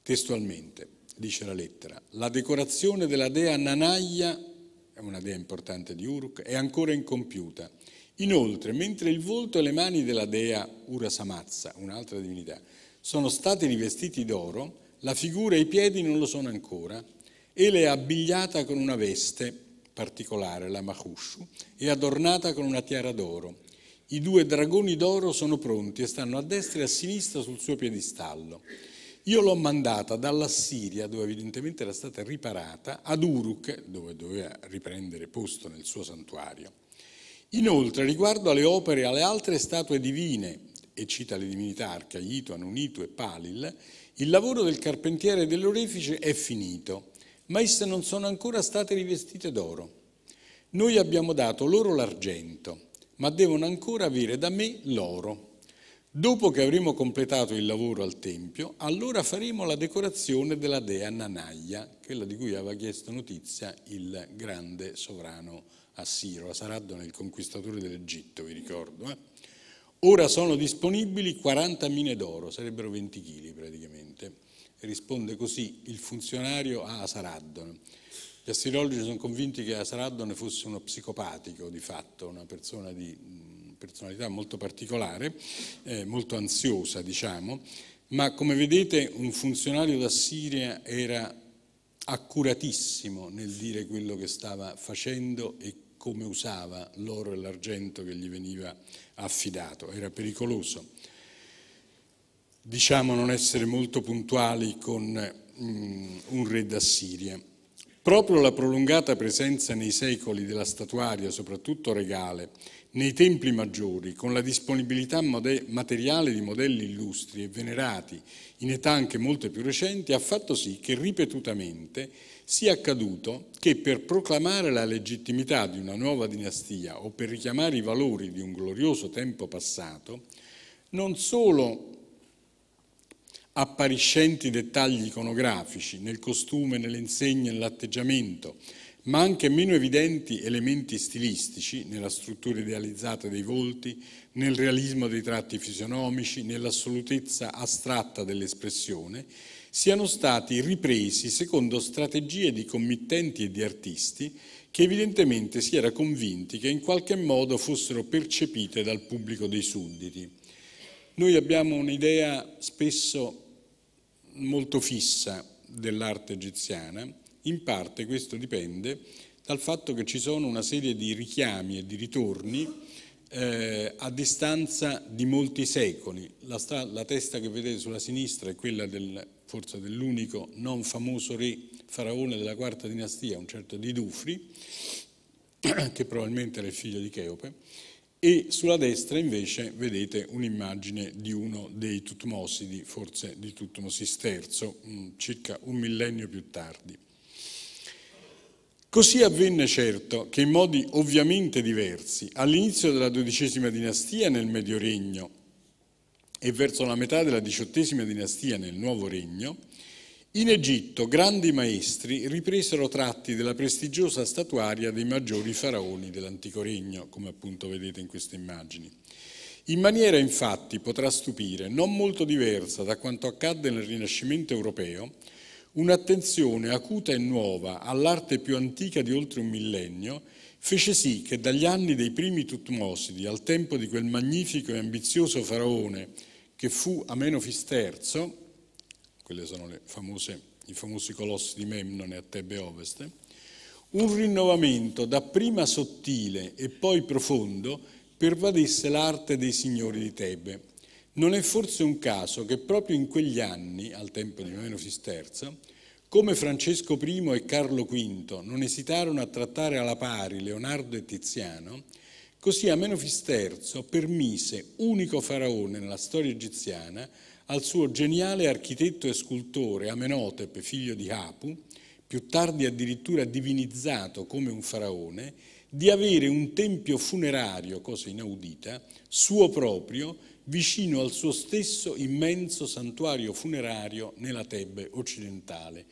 Testualmente, dice la lettera, la decorazione della dea Nanaya, è una dea importante di Uruk, è ancora incompiuta. Inoltre, mentre il volto e le mani della dea Urasamazza, un'altra divinità, sono stati rivestiti d'oro, la figura e i piedi non lo sono ancora. e le è abbigliata con una veste particolare, la Mahushu, è adornata con una tiara d'oro. I due dragoni d'oro sono pronti e stanno a destra e a sinistra sul suo piedistallo. Io l'ho mandata dall'Assiria, dove evidentemente era stata riparata, ad Uruk, dove doveva riprendere posto nel suo santuario. Inoltre, riguardo alle opere e alle altre statue divine, e cita le divinità Arcaito, Anunito e Palil, il lavoro del carpentiere e dell'orefice è finito ma esse non sono ancora state rivestite d'oro. Noi abbiamo dato loro l'argento, ma devono ancora avere da me l'oro. Dopo che avremo completato il lavoro al Tempio, allora faremo la decorazione della dea Nanaia, quella di cui aveva chiesto notizia il grande sovrano Assiro, la Asaraddon, il conquistatore dell'Egitto, vi ricordo. Eh? Ora sono disponibili 40 mine d'oro, sarebbero 20 kg praticamente risponde così il funzionario a Asaraddon. Gli astrologi sono convinti che Asaraddon fosse uno psicopatico di fatto, una persona di personalità molto particolare, eh, molto ansiosa diciamo, ma come vedete un funzionario d'Assiria era accuratissimo nel dire quello che stava facendo e come usava l'oro e l'argento che gli veniva affidato, era pericoloso diciamo non essere molto puntuali con um, un re d'Assiria. Proprio la prolungata presenza nei secoli della statuaria, soprattutto regale, nei templi maggiori, con la disponibilità materiale di modelli illustri e venerati in età anche molto più recenti, ha fatto sì che ripetutamente sia accaduto che per proclamare la legittimità di una nuova dinastia o per richiamare i valori di un glorioso tempo passato, non solo appariscenti dettagli iconografici nel costume, nelle insegne, nell'atteggiamento, ma anche meno evidenti elementi stilistici nella struttura idealizzata dei volti, nel realismo dei tratti fisionomici, nell'assolutezza astratta dell'espressione, siano stati ripresi secondo strategie di committenti e di artisti che evidentemente si era convinti che in qualche modo fossero percepite dal pubblico dei sudditi. Noi abbiamo un'idea spesso molto fissa dell'arte egiziana, in parte questo dipende dal fatto che ci sono una serie di richiami e di ritorni eh, a distanza di molti secoli. La, la, testa che vedete sulla sinistra è quella del, forse dell'unico non famoso re faraone della quarta dinastia, un certo Dufri, [clears throat] che probabilmente era il figlio di Cheope e sulla destra invece vedete un'immagine di uno dei Tutmosidi, forse di Tutmosis III, mm, circa un millennio più tardi. Così avvenne certo che in modi ovviamente diversi, all'inizio della XII dinastia nel Medio Regno e verso la metà della XVIII dinastia nel Nuovo Regno, in Egitto grandi maestri ripresero tratti della prestigiosa statuaria dei maggiori faraoni dell'antico regno, come appunto vedete in queste immagini. In maniera infatti potrà stupire, non molto diversa da quanto accadde nel Rinascimento europeo, un'attenzione acuta e nuova all'arte più antica di oltre un millennio fece sì che dagli anni dei primi Tutmosidi al tempo di quel magnifico e ambizioso faraone che fu Amenofisterzo, quelle sono famose, i famosi colossi di Memnone a Tebe Ovest, un rinnovamento dapprima sottile e poi profondo pervadesse l'arte dei signori di Tebe. Non è forse un caso che proprio in quegli anni, al tempo di Meno Sisterza, come Francesco I e Carlo V non esitarono a trattare alla pari Leonardo e Tiziano, così Amenophis III permise, unico faraone nella storia egiziana, al suo geniale architetto e scultore Amenhotep, figlio di Hapu, più tardi addirittura divinizzato come un faraone, di avere un tempio funerario, cosa inaudita, suo proprio, vicino al suo stesso immenso santuario funerario nella Tebe occidentale.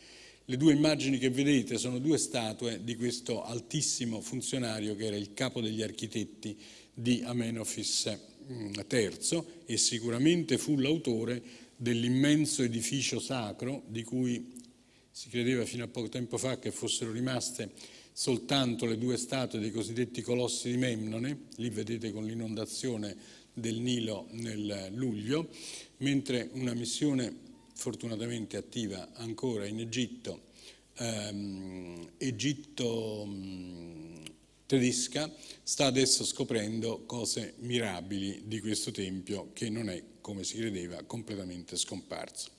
Le due immagini che vedete sono due statue di questo altissimo funzionario che era il capo degli architetti di Amenofis III mm, e sicuramente fu l'autore dell'immenso edificio sacro di cui si credeva fino a poco tempo fa che fossero rimaste soltanto le due statue dei cosiddetti colossi di Memnone, lì vedete con l'inondazione del Nilo nel luglio, mentre una missione fortunatamente attiva ancora in Egitto, ehm, Egitto mm, tedesca sta adesso scoprendo cose mirabili di questo tempio che non è, come si credeva, completamente scomparso.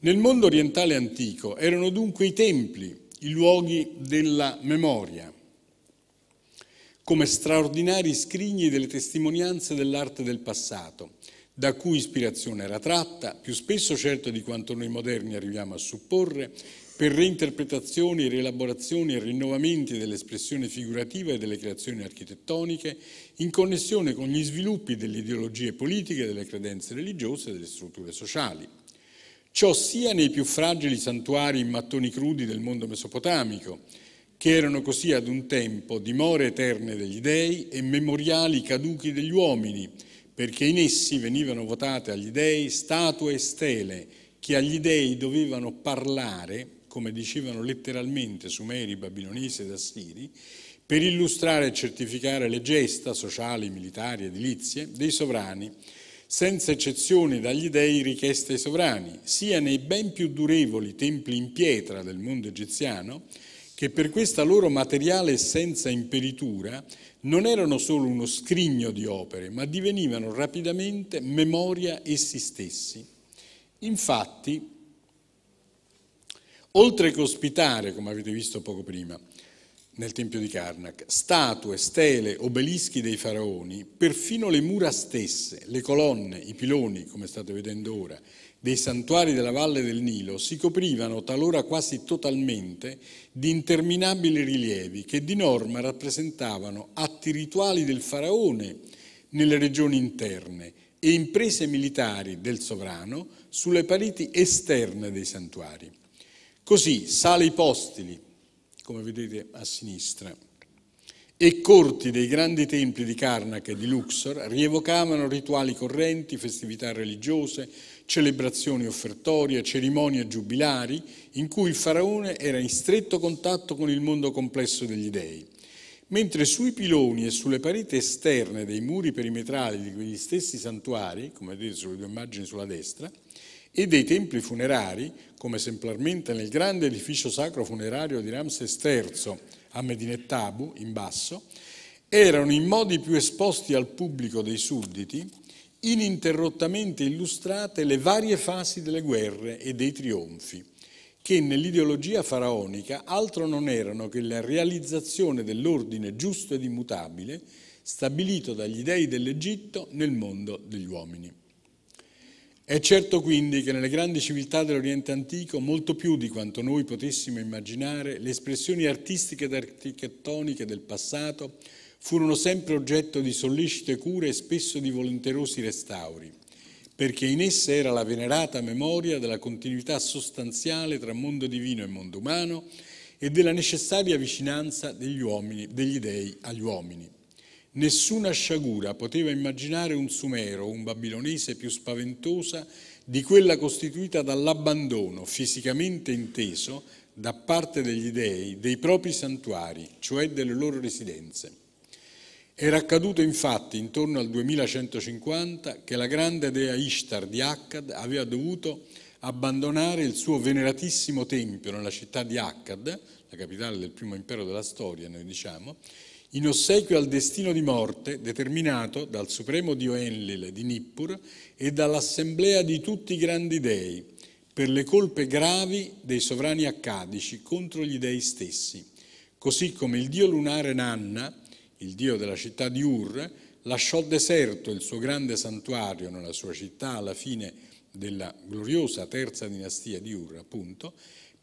Nel mondo orientale antico erano dunque i templi i luoghi della memoria, come straordinari scrigni delle testimonianze dell'arte del passato, da cui ispirazione era tratta, più spesso certo di quanto noi moderni arriviamo a supporre, per reinterpretazioni, rielaborazioni e rinnovamenti dell'espressione figurativa e delle creazioni architettoniche in connessione con gli sviluppi delle ideologie politiche, delle credenze religiose e delle strutture sociali. Ciò sia nei più fragili santuari in mattoni crudi del mondo mesopotamico, che erano così ad un tempo dimore eterne degli dei e memoriali caduchi degli uomini, perché in essi venivano votate agli dei statue e stele che agli dei dovevano parlare come dicevano letteralmente Sumeri, Babilonesi ed Assiri, per illustrare e certificare le gesta sociali, militari, edilizie dei sovrani, senza eccezione dagli dei richieste ai sovrani, sia nei ben più durevoli templi in pietra del mondo egiziano, che per questa loro materiale senza imperitura non erano solo uno scrigno di opere, ma divenivano rapidamente memoria essi stessi. Infatti, oltre che ospitare, come avete visto poco prima, nel Tempio di Karnak, statue, stele, obelischi dei faraoni, perfino le mura stesse, le colonne, i piloni, come state vedendo ora, dei santuari della valle del Nilo si coprivano talora quasi totalmente di interminabili rilievi che di norma rappresentavano atti rituali del faraone nelle regioni interne e imprese militari del sovrano sulle pareti esterne dei santuari. Così sale i postili, come vedete a sinistra, e corti dei grandi templi di Karnak e di Luxor rievocavano rituali correnti, festività religiose, celebrazioni offertorie, cerimonie giubilari, in cui il faraone era in stretto contatto con il mondo complesso degli dei. Mentre sui piloni e sulle pareti esterne dei muri perimetrali di quegli stessi santuari, come vedete sulle due immagini sulla destra, e dei templi funerari come esemplarmente nel grande edificio sacro funerario di Ramses III a Medinettabu, in basso, erano in modi più esposti al pubblico dei sudditi ininterrottamente illustrate le varie fasi delle guerre e dei trionfi, che nell'ideologia faraonica altro non erano che la realizzazione dell'ordine giusto ed immutabile stabilito dagli dei dell'Egitto nel mondo degli uomini. È certo quindi che nelle grandi civiltà dell'Oriente antico, molto più di quanto noi potessimo immaginare, le espressioni artistiche ed architettoniche del passato furono sempre oggetto di sollecite cure e spesso di volenterosi restauri, perché in esse era la venerata memoria della continuità sostanziale tra mondo divino e mondo umano e della necessaria vicinanza degli uomini, degli dei agli uomini. Nessuna sciagura poteva immaginare un sumero, un babilonese più spaventosa di quella costituita dall'abbandono, fisicamente inteso, da parte degli dei, dei propri santuari, cioè delle loro residenze. Era accaduto infatti intorno al 2150 che la grande dea Ishtar di Akkad aveva dovuto abbandonare il suo veneratissimo tempio nella città di Akkad, la capitale del primo impero della storia, noi diciamo, in ossequio al destino di morte determinato dal supremo dio Enlil di Nippur e dall'assemblea di tutti i grandi dei per le colpe gravi dei sovrani accadici contro gli dei stessi, così come il dio lunare Nanna, il dio della città di Ur, lasciò deserto il suo grande santuario nella sua città alla fine della gloriosa terza dinastia di Ur, appunto,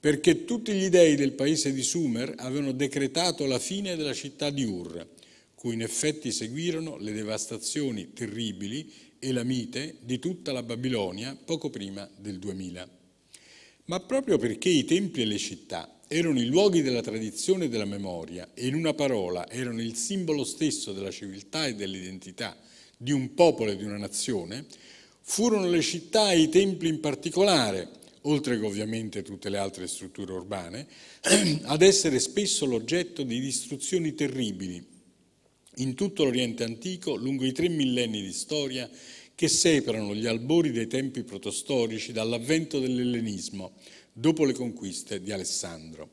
perché tutti gli dei del paese di Sumer avevano decretato la fine della città di Ur, cui in effetti seguirono le devastazioni terribili e la mite di tutta la Babilonia poco prima del 2000. Ma proprio perché i templi e le città erano i luoghi della tradizione e della memoria e in una parola erano il simbolo stesso della civiltà e dell'identità di un popolo e di una nazione, furono le città e i templi in particolare oltre che ovviamente tutte le altre strutture urbane, [clears throat] ad essere spesso l'oggetto di distruzioni terribili in tutto l'Oriente antico lungo i tre millenni di storia che separano gli albori dei tempi protostorici dall'avvento dell'ellenismo dopo le conquiste di Alessandro.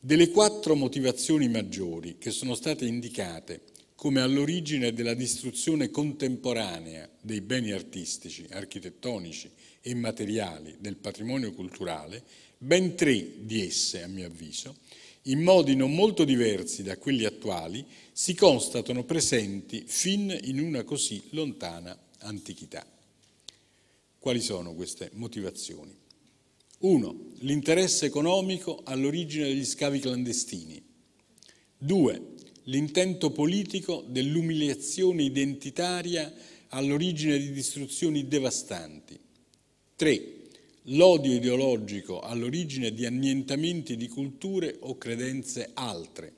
Delle quattro motivazioni maggiori che sono state indicate come all'origine della distruzione contemporanea dei beni artistici, architettonici, immateriali del patrimonio culturale, ben tre di esse, a mio avviso, in modi non molto diversi da quelli attuali, si constatano presenti fin in una così lontana antichità. Quali sono queste motivazioni? 1. L'interesse economico all'origine degli scavi clandestini. 2. L'intento politico dell'umiliazione identitaria all'origine di distruzioni devastanti. 3. L'odio ideologico all'origine di annientamenti di culture o credenze altre.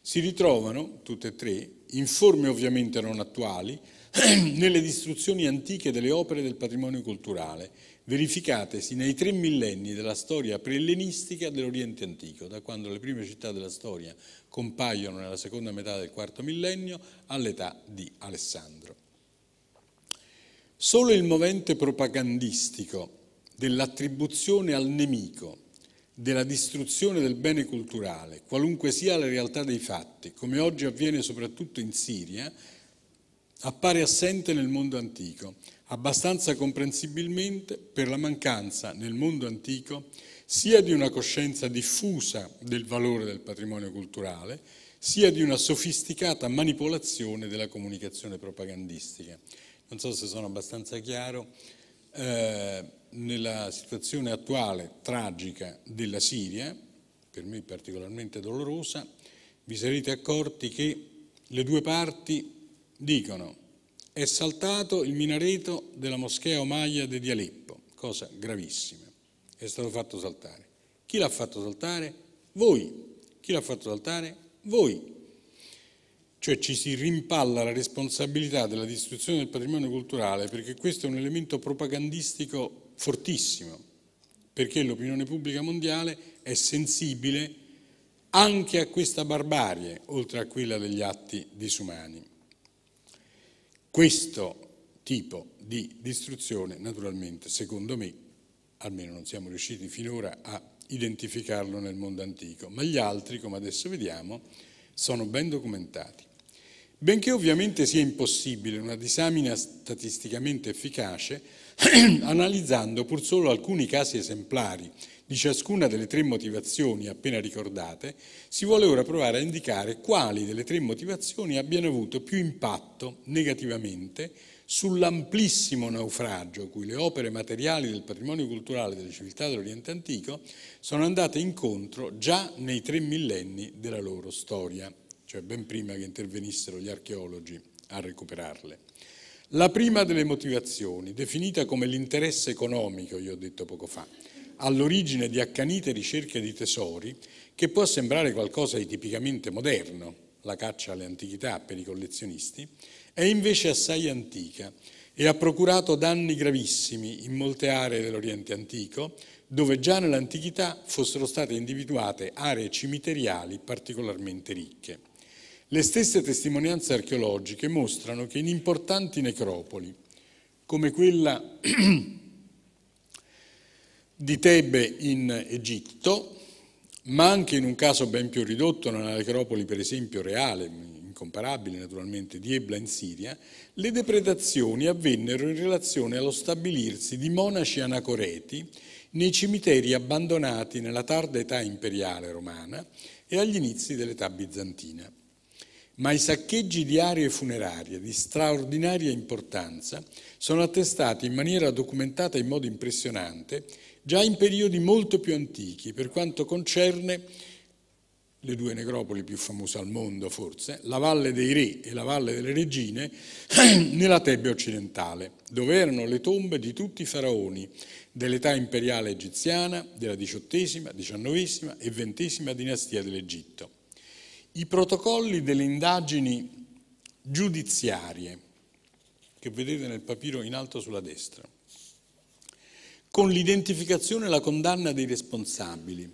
Si ritrovano, tutte e tre, in forme ovviamente non attuali, [clears throat] nelle distruzioni antiche delle opere del patrimonio culturale, verificatesi nei tre millenni della storia preellenistica dell'Oriente antico, da quando le prime città della storia compaiono nella seconda metà del quarto millennio all'età di Alessandro. Solo il movente propagandistico dell'attribuzione al nemico della distruzione del bene culturale, qualunque sia la realtà dei fatti, come oggi avviene soprattutto in Siria, appare assente nel mondo antico, abbastanza comprensibilmente per la mancanza nel mondo antico sia di una coscienza diffusa del valore del patrimonio culturale, sia di una sofisticata manipolazione della comunicazione propagandistica non so se sono abbastanza chiaro, eh, nella situazione attuale tragica della Siria, per me particolarmente dolorosa, vi sarete accorti che le due parti dicono è saltato il minareto della moschea Omaia di Aleppo, cosa gravissima, è stato fatto saltare. Chi l'ha fatto saltare? Voi. Chi l'ha fatto saltare? Voi cioè ci si rimpalla la responsabilità della distruzione del patrimonio culturale perché questo è un elemento propagandistico fortissimo, perché l'opinione pubblica mondiale è sensibile anche a questa barbarie, oltre a quella degli atti disumani. Questo tipo di distruzione, naturalmente, secondo me, almeno non siamo riusciti finora a identificarlo nel mondo antico, ma gli altri, come adesso vediamo, sono ben documentati. Benché ovviamente sia impossibile una disamina statisticamente efficace, [clears throat] analizzando pur solo alcuni casi esemplari di ciascuna delle tre motivazioni appena ricordate, si vuole ora provare a indicare quali delle tre motivazioni abbiano avuto più impatto negativamente sull'amplissimo naufragio cui le opere materiali del patrimonio culturale delle civiltà dell'Oriente antico sono andate incontro già nei tre millenni della loro storia cioè ben prima che intervenissero gli archeologi a recuperarle. La prima delle motivazioni, definita come l'interesse economico, io ho detto poco fa, all'origine di accanite ricerche di tesori, che può sembrare qualcosa di tipicamente moderno, la caccia alle antichità per i collezionisti, è invece assai antica e ha procurato danni gravissimi in molte aree dell'Oriente antico, dove già nell'antichità fossero state individuate aree cimiteriali particolarmente ricche. Le stesse testimonianze archeologiche mostrano che in importanti necropoli, come quella [clears throat] di Tebe in Egitto, ma anche in un caso ben più ridotto nella necropoli per esempio reale, incomparabile naturalmente, di Ebla in Siria, le depredazioni avvennero in relazione allo stabilirsi di monaci anacoreti nei cimiteri abbandonati nella tarda età imperiale romana e agli inizi dell'età bizantina ma i saccheggi di aree funerarie di straordinaria importanza sono attestati in maniera documentata in modo impressionante già in periodi molto più antichi per quanto concerne le due necropoli più famose al mondo forse, la Valle dei Re e la Valle delle Regine, [clears throat] nella Tebe occidentale, dove erano le tombe di tutti i faraoni dell'età imperiale egiziana, della XVIII, XIX e XX dinastia dell'Egitto. I protocolli delle indagini giudiziarie, che vedete nel papiro in alto sulla destra, con l'identificazione e la condanna dei responsabili,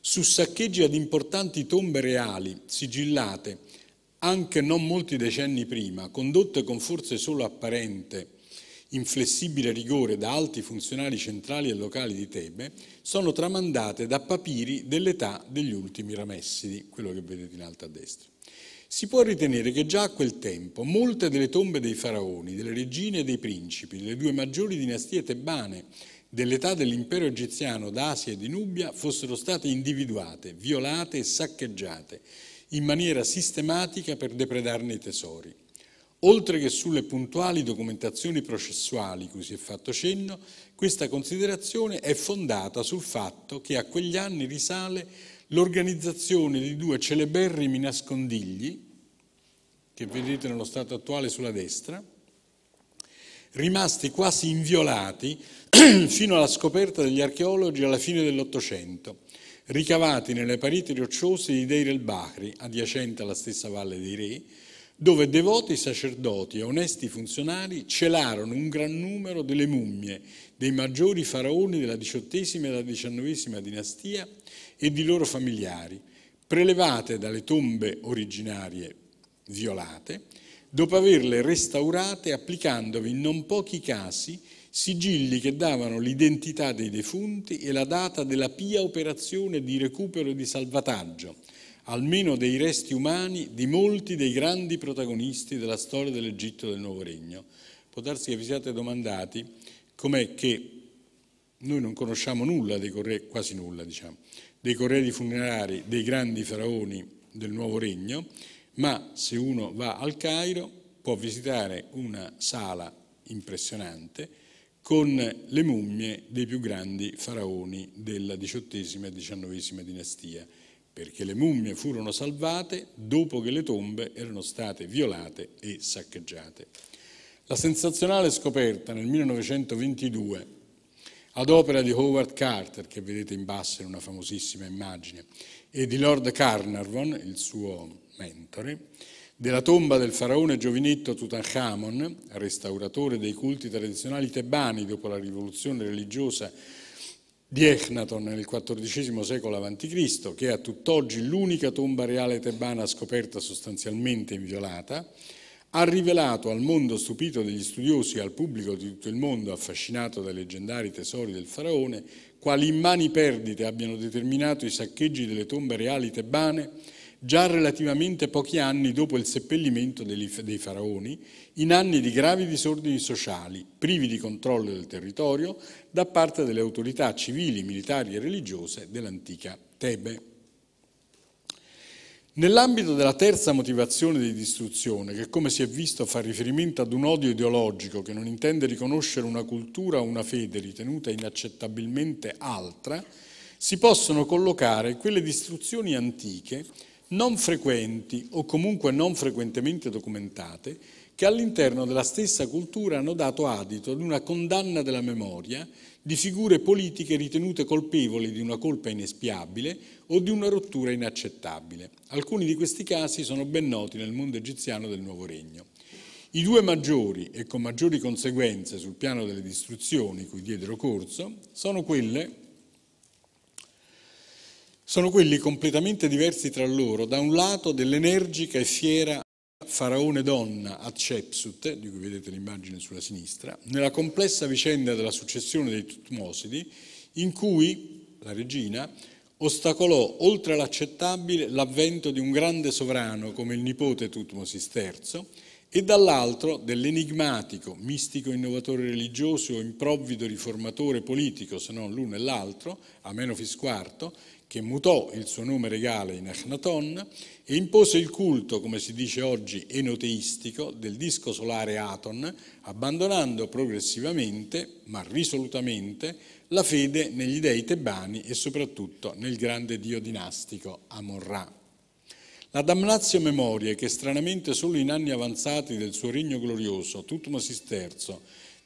su saccheggi ad importanti tombe reali sigillate anche non molti decenni prima, condotte con forse solo apparente inflessibile rigore da alti funzionari centrali e locali di Tebe, sono tramandate da papiri dell'età degli ultimi ramessidi, quello che vedete in alto a destra. Si può ritenere che già a quel tempo molte delle tombe dei faraoni, delle regine e dei principi, delle due maggiori dinastie tebane dell'età dell'impero egiziano d'Asia e di Nubia fossero state individuate, violate e saccheggiate in maniera sistematica per depredarne i tesori. Oltre che sulle puntuali documentazioni processuali cui si è fatto cenno, questa considerazione è fondata sul fatto che a quegli anni risale l'organizzazione di due celeberrimi nascondigli, che vedete nello stato attuale sulla destra, rimasti quasi inviolati [clears throat] fino alla scoperta degli archeologi alla fine dell'Ottocento, ricavati nelle pareti rocciose di Deir el-Bahri, adiacente alla stessa Valle dei Re, dove devoti sacerdoti e onesti funzionari celarono un gran numero delle mummie dei maggiori faraoni della XVIII e della XIX dinastia e di loro familiari, prelevate dalle tombe originarie violate, dopo averle restaurate applicandovi in non pochi casi sigilli che davano l'identità dei defunti e la data della pia operazione di recupero e di salvataggio, almeno dei resti umani di molti dei grandi protagonisti della storia dell'Egitto del Nuovo Regno. Può darsi che vi siate domandati com'è che noi non conosciamo nulla dei correi, quasi nulla diciamo, dei corredi funerari dei grandi faraoni del Nuovo Regno, ma se uno va al Cairo può visitare una sala impressionante con le mummie dei più grandi faraoni della XVIII e XIX dinastia perché le mummie furono salvate dopo che le tombe erano state violate e saccheggiate. La sensazionale scoperta nel 1922, ad opera di Howard Carter, che vedete in basso in una famosissima immagine, e di Lord Carnarvon, il suo mentore, della tomba del faraone giovinetto Tutankhamon, restauratore dei culti tradizionali tebani dopo la rivoluzione religiosa di Echnaton nel XIV secolo a.C., che è a tutt'oggi l'unica tomba reale tebana scoperta sostanzialmente inviolata, ha rivelato al mondo stupito degli studiosi e al pubblico di tutto il mondo affascinato dai leggendari tesori del faraone quali immani perdite abbiano determinato i saccheggi delle tombe reali tebane già relativamente pochi anni dopo il seppellimento dei faraoni, in anni di gravi disordini sociali, privi di controllo del territorio da parte delle autorità civili, militari e religiose dell'antica Tebe. Nell'ambito della terza motivazione di distruzione, che come si è visto fa riferimento ad un odio ideologico che non intende riconoscere una cultura o una fede ritenuta inaccettabilmente altra, si possono collocare quelle distruzioni antiche non frequenti o comunque non frequentemente documentate, che all'interno della stessa cultura hanno dato adito ad una condanna della memoria di figure politiche ritenute colpevoli di una colpa inespiabile o di una rottura inaccettabile. Alcuni di questi casi sono ben noti nel mondo egiziano del Nuovo Regno. I due maggiori e con maggiori conseguenze sul piano delle distruzioni cui diedero corso sono quelle sono quelli completamente diversi tra loro, da un lato dell'energica e fiera faraone donna Hatshepsut, di cui vedete l'immagine sulla sinistra, nella complessa vicenda della successione dei Tutmosidi, in cui la regina ostacolò, oltre all'accettabile, l'avvento di un grande sovrano come il nipote Tutmosis III, e dall'altro dell'enigmatico, mistico innovatore religioso o improvvido riformatore politico, se non l'uno e l'altro, Amenofis IV, che mutò il suo nome regale in Achnaton e impose il culto, come si dice oggi, enoteistico del disco solare Aton, abbandonando progressivamente, ma risolutamente, la fede negli dei tebani e soprattutto nel grande dio dinastico amon la damnatio memoria che stranamente solo in anni avanzati del suo regno glorioso Tutmosis III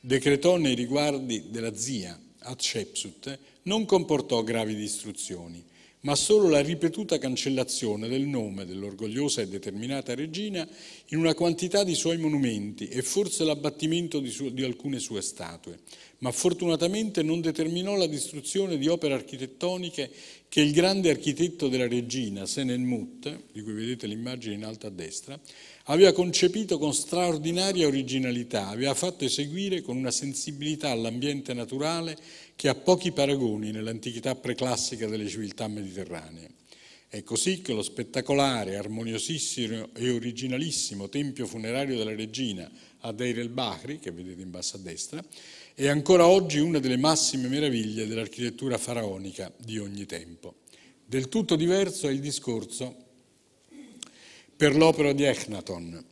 decretò nei riguardi della zia Hatshepsut non comportò gravi distruzioni, ma solo la ripetuta cancellazione del nome dell'orgogliosa e determinata regina in una quantità di suoi monumenti e forse l'abbattimento di, su- di, alcune sue statue, ma fortunatamente non determinò la distruzione di opere architettoniche che il grande architetto della regina, Senenmut, di cui vedete l'immagine in alto a destra, aveva concepito con straordinaria originalità, aveva fatto eseguire con una sensibilità all'ambiente naturale che ha pochi paragoni nell'antichità preclassica delle civiltà mediterranee. È così che lo spettacolare, armoniosissimo e originalissimo tempio funerario della regina a Deir el-Bahri, che vedete in basso a destra, è ancora oggi una delle massime meraviglie dell'architettura faraonica di ogni tempo. Del tutto diverso è il discorso per l'opera di Echnaton,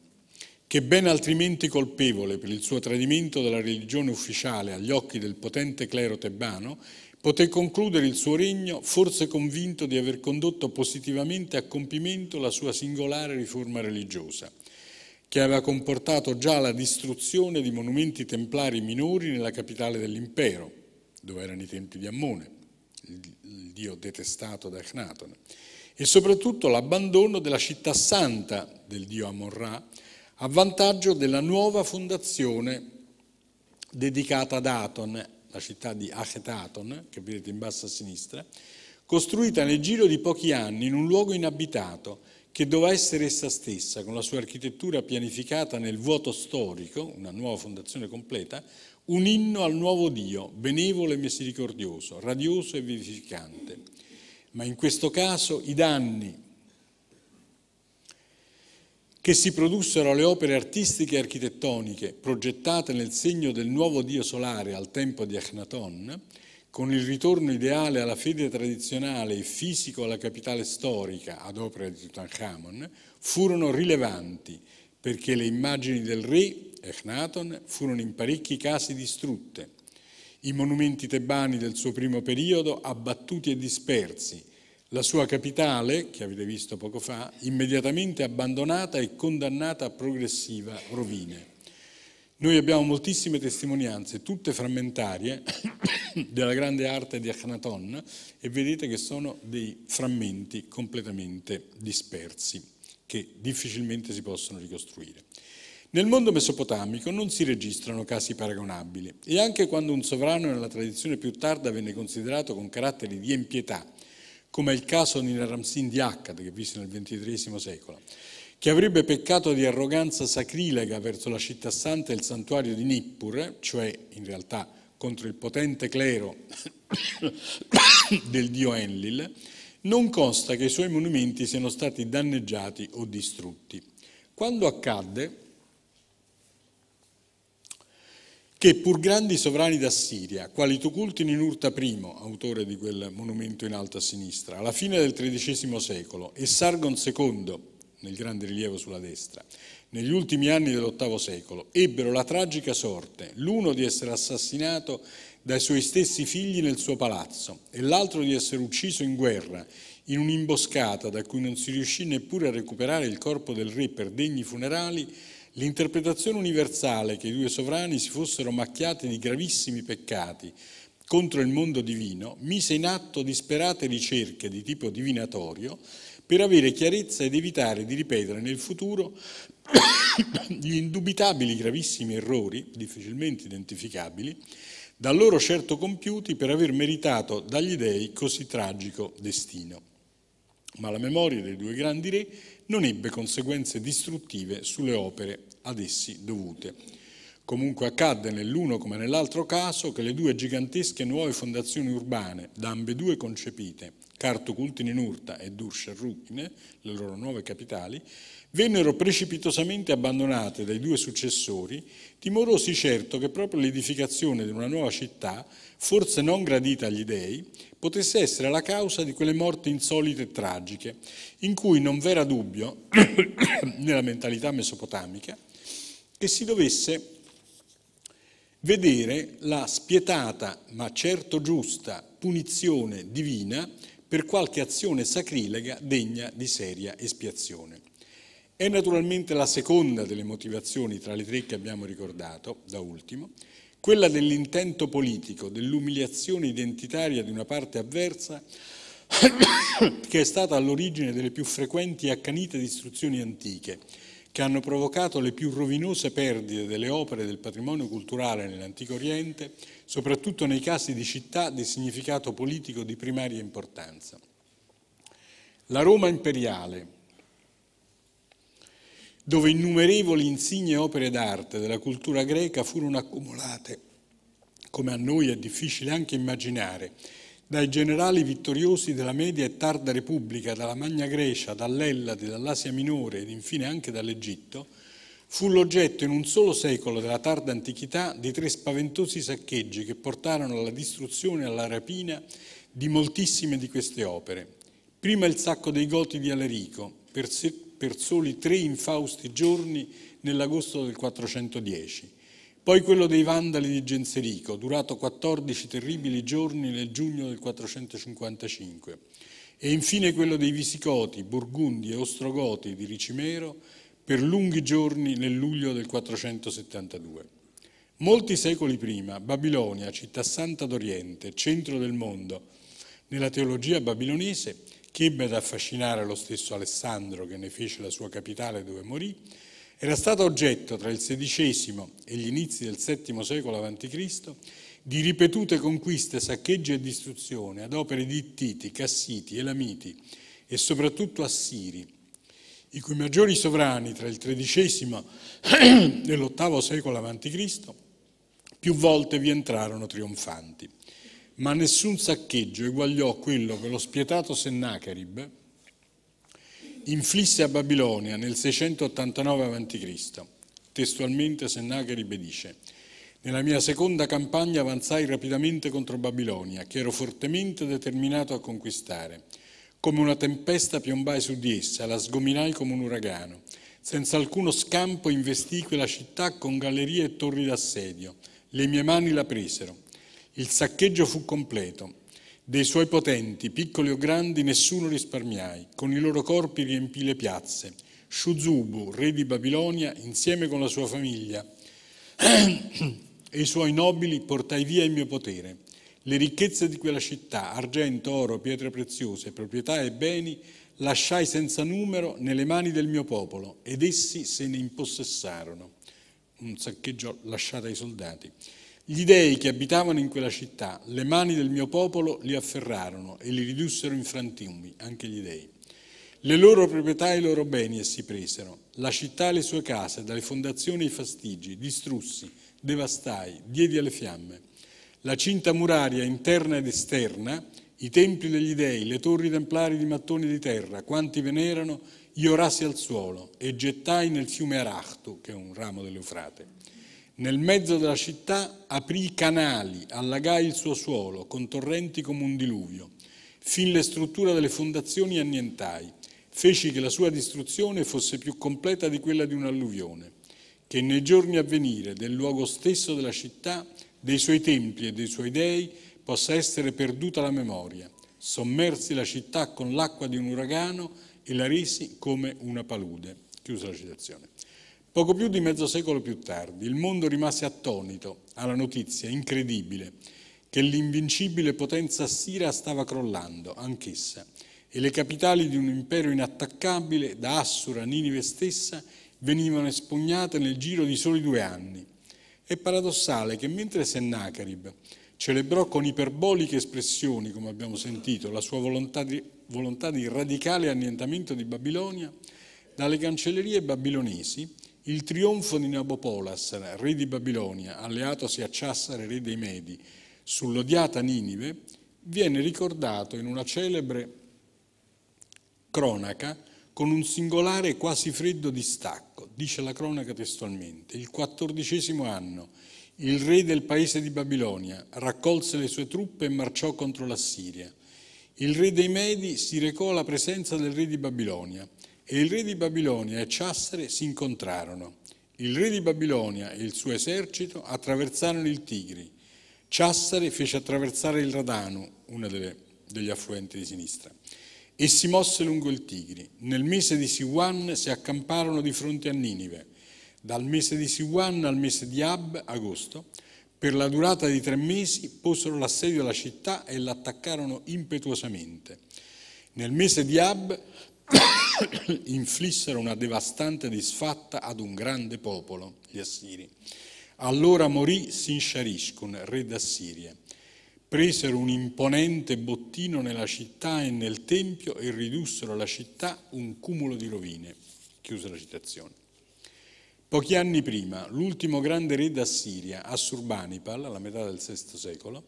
che ben altrimenti colpevole per il suo tradimento della religione ufficiale agli occhi del potente clero tebano, poté concludere il suo regno forse convinto di aver condotto positivamente a compimento la sua singolare riforma religiosa che aveva comportato già la distruzione di monumenti templari minori nella capitale dell'impero, dove erano i tempi di Ammone, il dio detestato da Ecnatone, e soprattutto l'abbandono della città santa del dio Amorra a vantaggio della nuova fondazione dedicata ad Aton, la città di Achetaton, che vedete in basso a sinistra, costruita nel giro di pochi anni in un luogo inabitato, che doveva essere essa stessa, con la sua architettura pianificata nel vuoto storico, una nuova fondazione completa, un inno al nuovo Dio, benevolo e misericordioso, radioso e vivificante. Ma in questo caso i danni che si produssero alle opere artistiche e architettoniche progettate nel segno del nuovo Dio solare al tempo di Achnaton con il ritorno ideale alla fede tradizionale e fisico alla capitale storica ad opera di Tutankhamon, furono rilevanti perché le immagini del re, Echnaton, furono in parecchi casi distrutte, i monumenti tebani del suo primo periodo abbattuti e dispersi, la sua capitale, che avete visto poco fa, immediatamente abbandonata e condannata a progressiva rovine. Noi abbiamo moltissime testimonianze, tutte frammentarie, [coughs] della grande arte di Akhenaton e vedete che sono dei frammenti completamente dispersi che difficilmente si possono ricostruire. Nel mondo mesopotamico non si registrano casi paragonabili e anche quando un sovrano nella tradizione più tarda venne considerato con caratteri di impietà, come è il caso di Naramsin di Akkad che visse nel XXIII secolo, che avrebbe peccato di arroganza sacrilega verso la città santa e il santuario di Nippur, cioè in realtà contro il potente clero [coughs] del dio Enlil, non consta che i suoi monumenti siano stati danneggiati o distrutti. Quando accadde che pur grandi sovrani d'Assiria, quali Tukulti Ninurta I, autore di quel monumento in alto a sinistra, alla fine del XIII secolo, e Sargon II, nel grande rilievo sulla destra, negli ultimi anni dell'VIII secolo, ebbero la tragica sorte, l'uno di essere assassinato dai suoi stessi figli nel suo palazzo e l'altro di essere ucciso in guerra in un'imboscata da cui non si riuscì neppure a recuperare il corpo del re per degni funerali, l'interpretazione universale che i due sovrani si fossero macchiati di gravissimi peccati contro il mondo divino mise in atto disperate ricerche di tipo divinatorio per avere chiarezza ed evitare di ripetere nel futuro [coughs] gli indubitabili gravissimi errori, difficilmente identificabili, da loro certo compiuti per aver meritato dagli dei così tragico destino. Ma la memoria dei due grandi re non ebbe conseguenze distruttive sulle opere ad essi dovute. Comunque accadde nell'uno come nell'altro caso che le due gigantesche nuove fondazioni urbane, da ambedue concepite, Cartuculti Ninurta e Dursharrugne, le loro nuove capitali, vennero precipitosamente abbandonate dai due successori, timorosi certo che proprio l'edificazione di una nuova città, forse non gradita agli dei, potesse essere la causa di quelle morti insolite e tragiche, in cui non v'era dubbio, [coughs] nella mentalità mesopotamica, che si dovesse vedere la spietata ma certo giusta punizione divina per qualche azione sacrilega degna di seria espiazione. È naturalmente la seconda delle motivazioni tra le tre che abbiamo ricordato, da ultimo, quella dell'intento politico, dell'umiliazione identitaria di una parte avversa [coughs] che è stata all'origine delle più frequenti e accanite distruzioni antiche, che hanno provocato le più rovinose perdite delle opere del patrimonio culturale nell'Antico Oriente, soprattutto nei casi di città di significato politico di primaria importanza. La Roma imperiale, dove innumerevoli insigne opere d'arte della cultura greca furono accumulate, come a noi è difficile anche immaginare, dai generali vittoriosi della media e tarda Repubblica, dalla Magna Grecia, dall'Ellade, dall'Asia Minore ed infine anche dall'Egitto, fu l'oggetto in un solo secolo della tarda antichità di tre spaventosi saccheggi che portarono alla distruzione e alla rapina di moltissime di queste opere. Prima il sacco dei Goti di Alarico, per, se, per soli tre infausti giorni nell'agosto del 410, poi quello dei Vandali di Genserico, durato 14 terribili giorni nel giugno del 455, e infine quello dei Visicoti, Burgundi e Ostrogoti di Ricimero per lunghi giorni nel luglio del 472. Molti secoli prima, Babilonia, città santa d'Oriente, centro del mondo, nella teologia babilonese, che ebbe ad affascinare lo stesso Alessandro che ne fece la sua capitale dove morì, era stata oggetto tra il XVI e gli inizi del VII secolo a.C. di ripetute conquiste, saccheggi e distruzioni ad opere di Ittiti, Cassiti, Elamiti e soprattutto Assiri, i cui maggiori sovrani tra il XIII [clears throat] e l'VIII secolo a.C. più volte vi entrarono trionfanti. Ma nessun saccheggio eguagliò quello che lo spietato Sennacherib, inflisse a Babilonia nel 689 a.C. Testualmente Sennacherib dice «Nella mia seconda campagna avanzai rapidamente contro Babilonia, che ero fortemente determinato a conquistare. Come una tempesta piombai su di essa, la sgominai come un uragano. Senza alcuno scampo investì quella città con gallerie e torri d'assedio. Le mie mani la presero. Il saccheggio fu completo dei suoi potenti, piccoli o grandi, nessuno risparmiai. Con i loro corpi riempì le piazze. Shuzubu, re di Babilonia, insieme con la sua famiglia [clears throat] e i suoi nobili portai via il mio potere. Le ricchezze di quella città, argento, oro, pietre preziose, proprietà e beni, lasciai senza numero nelle mani del mio popolo ed essi se ne impossessarono. Un saccheggio lasciato ai soldati. Gli dei che abitavano in quella città, le mani del mio popolo li afferrarono e li ridussero in frantumi, anche gli dei. Le loro proprietà e i loro beni essi presero, la città e le sue case, dalle fondazioni ai fastigi, distrussi, devastai, diedi alle fiamme. La cinta muraria interna ed esterna, i templi degli dei, le torri templari di mattoni di terra, quanti ve n'erano, io rasi al suolo e gettai nel fiume Arachtu, che è un ramo dell'Eufrate. Nel mezzo della città aprì i canali, allagai il suo suolo, con torrenti come un diluvio. Fin le strutture delle fondazioni annientai. Feci che la sua distruzione fosse più completa di quella di un'alluvione, che nei giorni a venire del luogo stesso della città, dei suoi templi e dei suoi dei, possa essere perduta la memoria. Sommersi la città con l'acqua di un uragano e la resi come una palude. Chiusa la citazione. Poco più di mezzo secolo più tardi, il mondo rimase attonito alla notizia incredibile che l'invincibile potenza assira stava crollando, anch'essa, e le capitali di un impero inattaccabile, da Assur a Ninive stessa, venivano espugnate nel giro di soli due anni. È paradossale che mentre Sennacherib celebrò con iperboliche espressioni, come abbiamo sentito, la sua volontà di, volontà di radicale annientamento di Babilonia, dalle cancellerie babilonesi il trionfo di Nabopolas, re di Babilonia, alleatosi a Ciassare, re dei Medi, sull'odiata Ninive, viene ricordato in una celebre cronaca con un singolare e quasi freddo distacco, dice la cronaca testualmente. Il quattordicesimo anno il re del paese di Babilonia raccolse le sue truppe e marciò contro l'Assiria. Il re dei Medi si recò alla presenza del re di Babilonia e il re di Babilonia e Ciassare si incontrarono. Il re di Babilonia e il suo esercito attraversarono il Tigri. Ciassare fece attraversare il Radano, uno degli affluenti di sinistra, e si mosse lungo il Tigri. Nel mese di Siwan si accamparono di fronte a Ninive. Dal mese di Siwan al mese di Ab, agosto, per la durata di tre mesi posero l'assedio alla città e l'attaccarono impetuosamente. Nel mese di Ab [coughs] inflissero una devastante disfatta ad un grande popolo, gli Assiri. Allora morì Sinshariskun, re d'Assiria. Presero un imponente bottino nella città e nel tempio e ridussero la città un cumulo di rovine. Chiusa la citazione. Pochi anni prima, l'ultimo grande re d'Assiria, Assurbanipal, alla metà del VI secolo,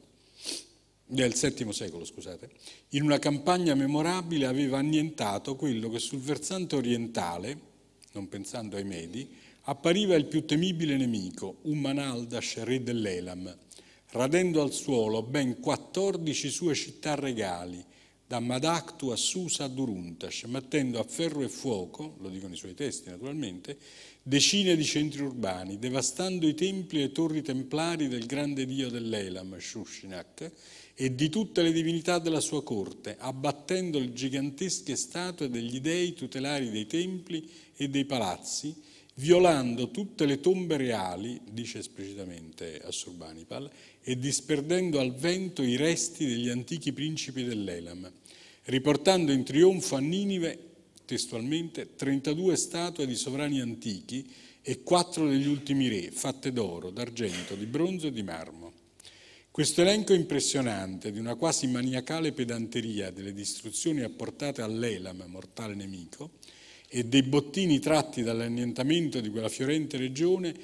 del VII secolo, scusate, in una campagna memorabile aveva annientato quello che sul versante orientale, non pensando ai Medi, appariva il più temibile nemico, Umanaldash, re dell'Elam, radendo al suolo ben 14 sue città regali, da Madactu a Susa a Duruntash, mettendo a ferro e fuoco, lo dicono i suoi testi naturalmente, decine di centri urbani, devastando i templi e torri templari del grande dio dell'Elam, Shushinak, e di tutte le divinità della sua corte, abbattendo le gigantesche statue degli dei tutelari dei templi e dei palazzi, violando tutte le tombe reali, dice esplicitamente Assurbanipal, e disperdendo al vento i resti degli antichi principi dell'Elam, riportando in trionfo a Ninive, testualmente, 32 statue di sovrani antichi e quattro degli ultimi re, fatte d'oro, d'argento, di bronzo e di marmo. Questo elenco impressionante di una quasi maniacale pedanteria delle distruzioni apportate all'Elam, mortale nemico, e dei bottini tratti dall'annientamento di quella fiorente regione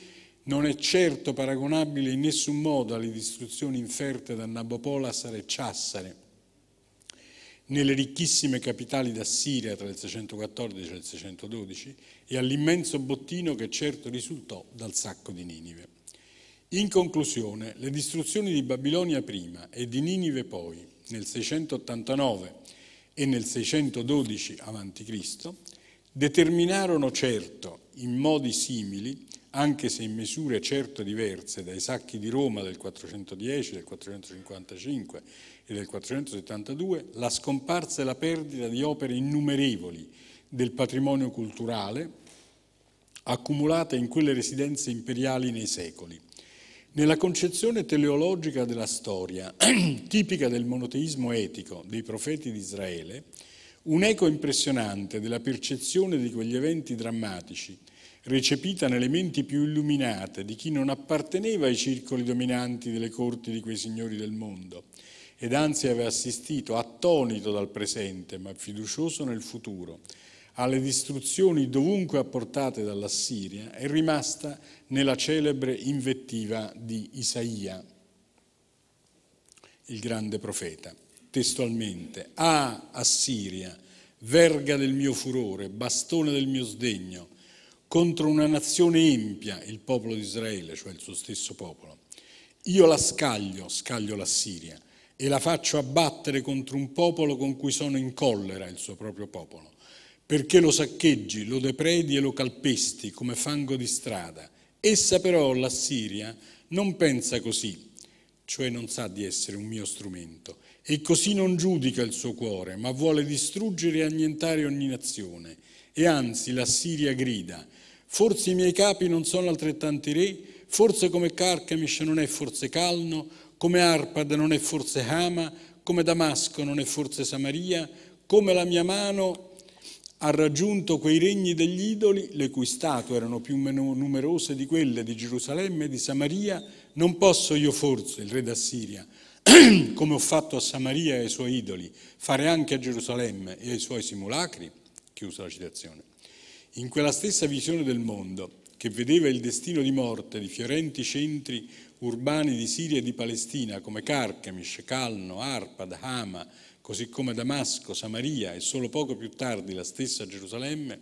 non è certo paragonabile in nessun modo alle distruzioni inferte da Nabopolasar e Ciassare nelle ricchissime capitali d'Assiria tra il 614 e il 612 e all'immenso bottino che certo risultò dal sacco di Ninive. In conclusione, le distruzioni di Babilonia prima e di Ninive poi, nel 689 e nel 612 a.C., determinarono certo, in modi simili, anche se in misure certo diverse dai sacchi di Roma del 410, del 455 e del 472, la scomparsa e la perdita di opere innumerevoli del patrimonio culturale accumulate in quelle residenze imperiali nei secoli nella concezione teleologica della storia, [clears throat] tipica del monoteismo etico dei profeti di Israele, un eco impressionante della percezione di quegli eventi drammatici, recepita nelle menti più illuminate di chi non apparteneva ai circoli dominanti delle corti di quei signori del mondo, ed anzi aveva assistito attonito dal presente ma fiducioso nel futuro, alle distruzioni dovunque apportate dall'Assiria, è rimasta nella celebre invettiva di Isaia, il grande profeta, testualmente, Ah Assiria, verga del mio furore, bastone del mio sdegno, contro una nazione empia, il popolo di Israele, cioè il suo stesso popolo. Io la scaglio, scaglio l'Assiria, e la faccio abbattere contro un popolo con cui sono in collera, il suo proprio popolo perché lo saccheggi, lo depredi e lo calpesti come fango di strada. Essa però, l'Assiria, non pensa così, cioè non sa di essere un mio strumento, e così non giudica il suo cuore, ma vuole distruggere e annientare ogni nazione. E anzi l'Assiria grida, forse i miei capi non sono altrettanti re, forse come Carchemish non è forse Calno, come Arpad non è forse Hama, come Damasco non è forse Samaria, come la mia mano ha raggiunto quei regni degli idoli, le cui statue erano più numerose di quelle di Gerusalemme e di Samaria, non posso io forse, il re d'Assiria, [clears throat] come ho fatto a Samaria e ai suoi idoli, fare anche a Gerusalemme e ai suoi simulacri? Chiusa la citazione. In quella stessa visione del mondo, che vedeva il destino di morte di fiorenti centri urbani di Siria e di Palestina come Carchemish, Calno, Arpad, Hama, così come Damasco, Samaria e solo poco più tardi la stessa Gerusalemme,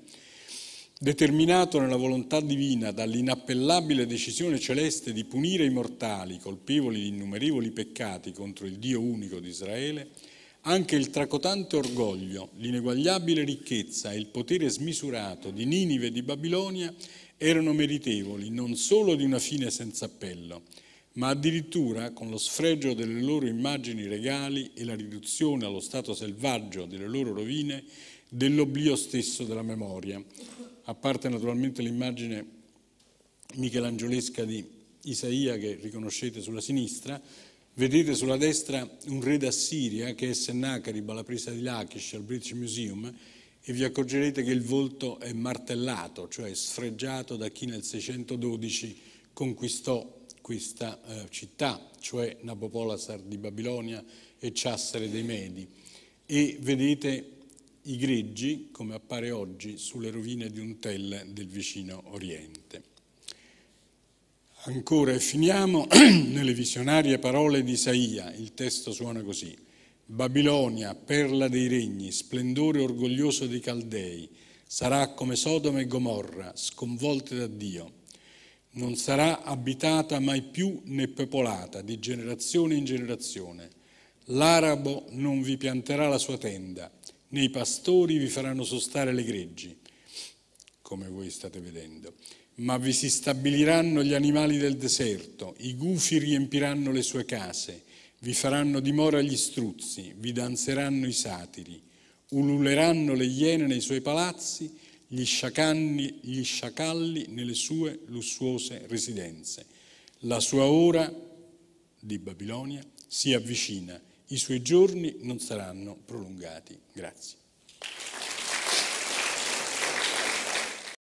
determinato nella volontà divina dall'inappellabile decisione celeste di punire i mortali colpevoli di innumerevoli peccati contro il Dio unico di Israele, anche il tracotante orgoglio, l'ineguagliabile ricchezza e il potere smisurato di Ninive e di Babilonia erano meritevoli non solo di una fine senza appello, ma addirittura con lo sfregio delle loro immagini regali e la riduzione allo stato selvaggio delle loro rovine dell'oblio stesso della memoria, a parte naturalmente l'immagine michelangiolesca di Isaia che riconoscete sulla sinistra, vedete sulla destra un re d'Assiria che è Sennacherib alla presa di Lachish al British Museum e vi accorgerete che il volto è martellato, cioè sfregiato da chi nel 612 conquistò questa eh, città, cioè Nabopolassar di Babilonia e Ciassere dei Medi. E vedete i greggi, come appare oggi, sulle rovine di un tel del vicino Oriente. Ancora e finiamo [clears throat] nelle visionarie parole di Isaia, il testo suona così. Babilonia, perla dei regni, splendore orgoglioso dei Caldei, sarà come Sodoma e Gomorra, sconvolte da Dio non sarà abitata mai più né popolata di generazione in generazione. L'arabo non vi pianterà la sua tenda, né i pastori vi faranno sostare le greggi, come voi state vedendo, ma vi si stabiliranno gli animali del deserto, i gufi riempiranno le sue case, vi faranno dimora gli struzzi, vi danzeranno i satiri, ululeranno le iene nei suoi palazzi, gli sciacalli, gli sciacalli nelle sue lussuose residenze. La sua ora di Babilonia si avvicina, i suoi giorni non saranno prolungati. Grazie.